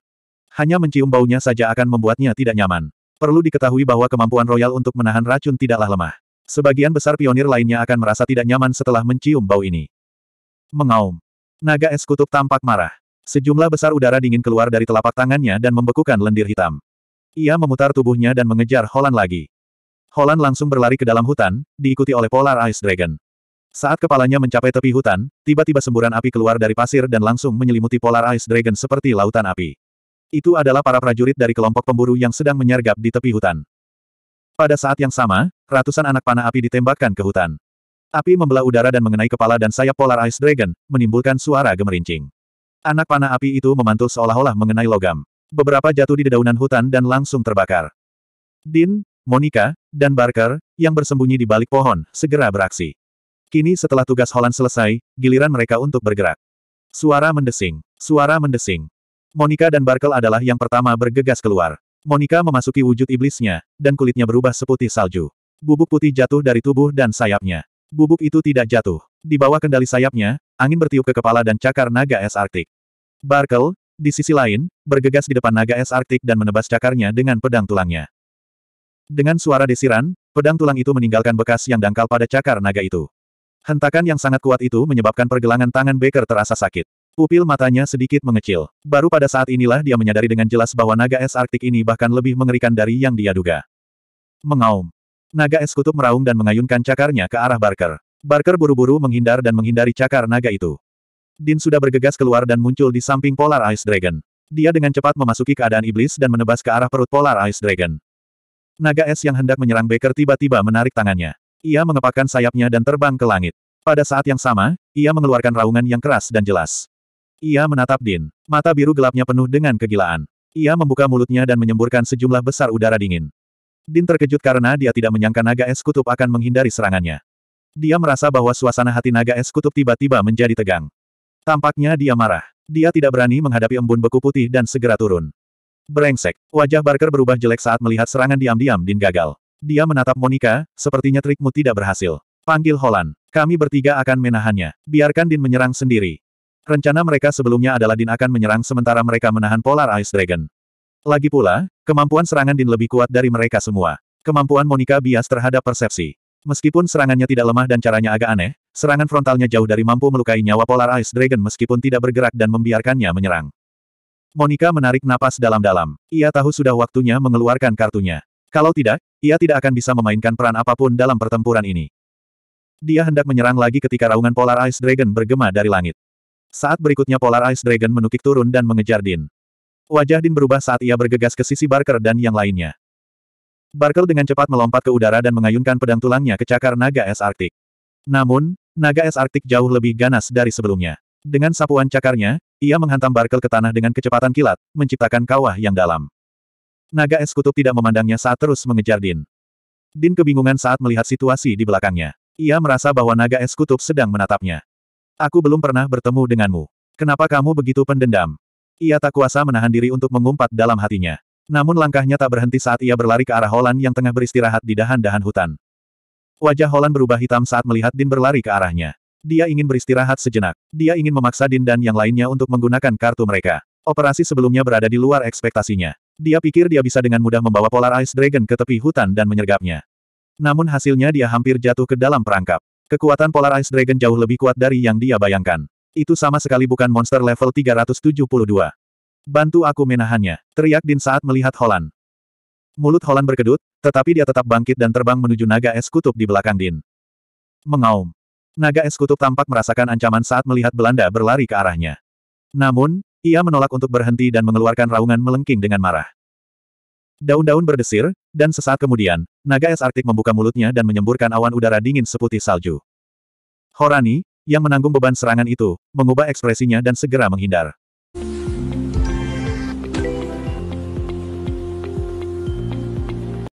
Hanya mencium baunya saja akan membuatnya tidak nyaman. Perlu diketahui bahwa kemampuan royal untuk menahan racun tidaklah lemah. Sebagian besar pionir lainnya akan merasa tidak nyaman setelah mencium bau ini. Mengaum. Naga es kutub tampak marah. Sejumlah besar udara dingin keluar dari telapak tangannya dan membekukan lendir hitam. Ia memutar tubuhnya dan mengejar Holland lagi. Holland langsung berlari ke dalam hutan, diikuti oleh Polar Ice Dragon. Saat kepalanya mencapai tepi hutan, tiba-tiba semburan api keluar dari pasir dan langsung menyelimuti Polar Ice Dragon seperti lautan api. Itu adalah para prajurit dari kelompok pemburu yang sedang menyergap di tepi hutan. Pada saat yang sama, ratusan anak panah api ditembakkan ke hutan. Api membelah udara dan mengenai kepala dan sayap Polar Ice Dragon, menimbulkan suara gemerincing. Anak panah api itu memantul seolah-olah mengenai logam. Beberapa jatuh di dedaunan hutan dan langsung terbakar. Din, Monica, dan Barker, yang bersembunyi di balik pohon, segera beraksi. Kini setelah tugas Holland selesai, giliran mereka untuk bergerak. Suara mendesing, suara mendesing. Monica dan Barkel adalah yang pertama bergegas keluar. Monica memasuki wujud iblisnya, dan kulitnya berubah seputih salju. Bubuk putih jatuh dari tubuh dan sayapnya. Bubuk itu tidak jatuh. Di bawah kendali sayapnya, angin bertiup ke kepala dan cakar naga es Arktik. Barkel, di sisi lain, bergegas di depan naga es Arktik dan menebas cakarnya dengan pedang tulangnya. Dengan suara desiran, pedang tulang itu meninggalkan bekas yang dangkal pada cakar naga itu. Hentakan yang sangat kuat itu menyebabkan pergelangan tangan Baker terasa sakit. Pupil matanya sedikit mengecil. Baru pada saat inilah dia menyadari dengan jelas bahwa naga es Arktik ini bahkan lebih mengerikan dari yang dia duga. Mengaum. Naga es kutub meraung dan mengayunkan cakarnya ke arah Barker. Barker buru-buru menghindar dan menghindari cakar naga itu. Din sudah bergegas keluar dan muncul di samping Polar Ice Dragon. Dia dengan cepat memasuki keadaan iblis dan menebas ke arah perut Polar Ice Dragon. Naga es yang hendak menyerang Baker tiba-tiba menarik tangannya. Ia mengepakkan sayapnya dan terbang ke langit. Pada saat yang sama, ia mengeluarkan raungan yang keras dan jelas. Ia menatap Din. Mata biru gelapnya penuh dengan kegilaan. Ia membuka mulutnya dan menyemburkan sejumlah besar udara dingin. Din terkejut karena dia tidak menyangka naga es kutub akan menghindari serangannya. Dia merasa bahwa suasana hati naga es kutub tiba-tiba menjadi tegang. Tampaknya dia marah. Dia tidak berani menghadapi embun beku putih dan segera turun. Brengsek. Wajah Barker berubah jelek saat melihat serangan diam-diam Din gagal. Dia menatap Monica, sepertinya trikmu tidak berhasil. Panggil Holland. Kami bertiga akan menahannya. Biarkan Din menyerang sendiri. Rencana mereka sebelumnya adalah Din akan menyerang sementara mereka menahan Polar Ice Dragon. Lagi pula, kemampuan serangan Din lebih kuat dari mereka semua. Kemampuan Monica bias terhadap persepsi. Meskipun serangannya tidak lemah dan caranya agak aneh, serangan frontalnya jauh dari mampu melukai nyawa Polar Ice Dragon meskipun tidak bergerak dan membiarkannya menyerang. Monica menarik napas dalam-dalam. Ia tahu sudah waktunya mengeluarkan kartunya. Kalau tidak, ia tidak akan bisa memainkan peran apapun dalam pertempuran ini. Dia hendak menyerang lagi ketika raungan Polar Ice Dragon bergema dari langit. Saat berikutnya Polar Ice Dragon menukik turun dan mengejar Din. Wajah Din berubah saat ia bergegas ke sisi Barker dan yang lainnya. Barker dengan cepat melompat ke udara dan mengayunkan pedang tulangnya ke cakar naga es Arktik. Namun, naga es Arktik jauh lebih ganas dari sebelumnya. Dengan sapuan cakarnya, ia menghantam Barkel ke tanah dengan kecepatan kilat, menciptakan kawah yang dalam. Naga es kutub tidak memandangnya saat terus mengejar Din. Din kebingungan saat melihat situasi di belakangnya. Ia merasa bahwa naga es kutub sedang menatapnya. Aku belum pernah bertemu denganmu. Kenapa kamu begitu pendendam? Ia tak kuasa menahan diri untuk mengumpat dalam hatinya. Namun langkahnya tak berhenti saat ia berlari ke arah Holan yang tengah beristirahat di dahan-dahan hutan. Wajah Holan berubah hitam saat melihat Din berlari ke arahnya. Dia ingin beristirahat sejenak. Dia ingin memaksa Din dan yang lainnya untuk menggunakan kartu mereka. Operasi sebelumnya berada di luar ekspektasinya. Dia pikir dia bisa dengan mudah membawa Polar Ice Dragon ke tepi hutan dan menyergapnya. Namun hasilnya dia hampir jatuh ke dalam perangkap. Kekuatan Polar Ice Dragon jauh lebih kuat dari yang dia bayangkan. Itu sama sekali bukan monster level 372. Bantu aku menahannya, teriak Din saat melihat Holland. Mulut Holland berkedut, tetapi dia tetap bangkit dan terbang menuju naga es kutub di belakang Din. Mengaum. Naga es kutub tampak merasakan ancaman saat melihat Belanda berlari ke arahnya. Namun, ia menolak untuk berhenti dan mengeluarkan raungan melengking dengan marah. Daun-daun berdesir, dan sesaat kemudian, naga es Arktik membuka mulutnya dan menyemburkan awan udara dingin seputih salju. Horani, yang menanggung beban serangan itu, mengubah ekspresinya dan segera menghindar.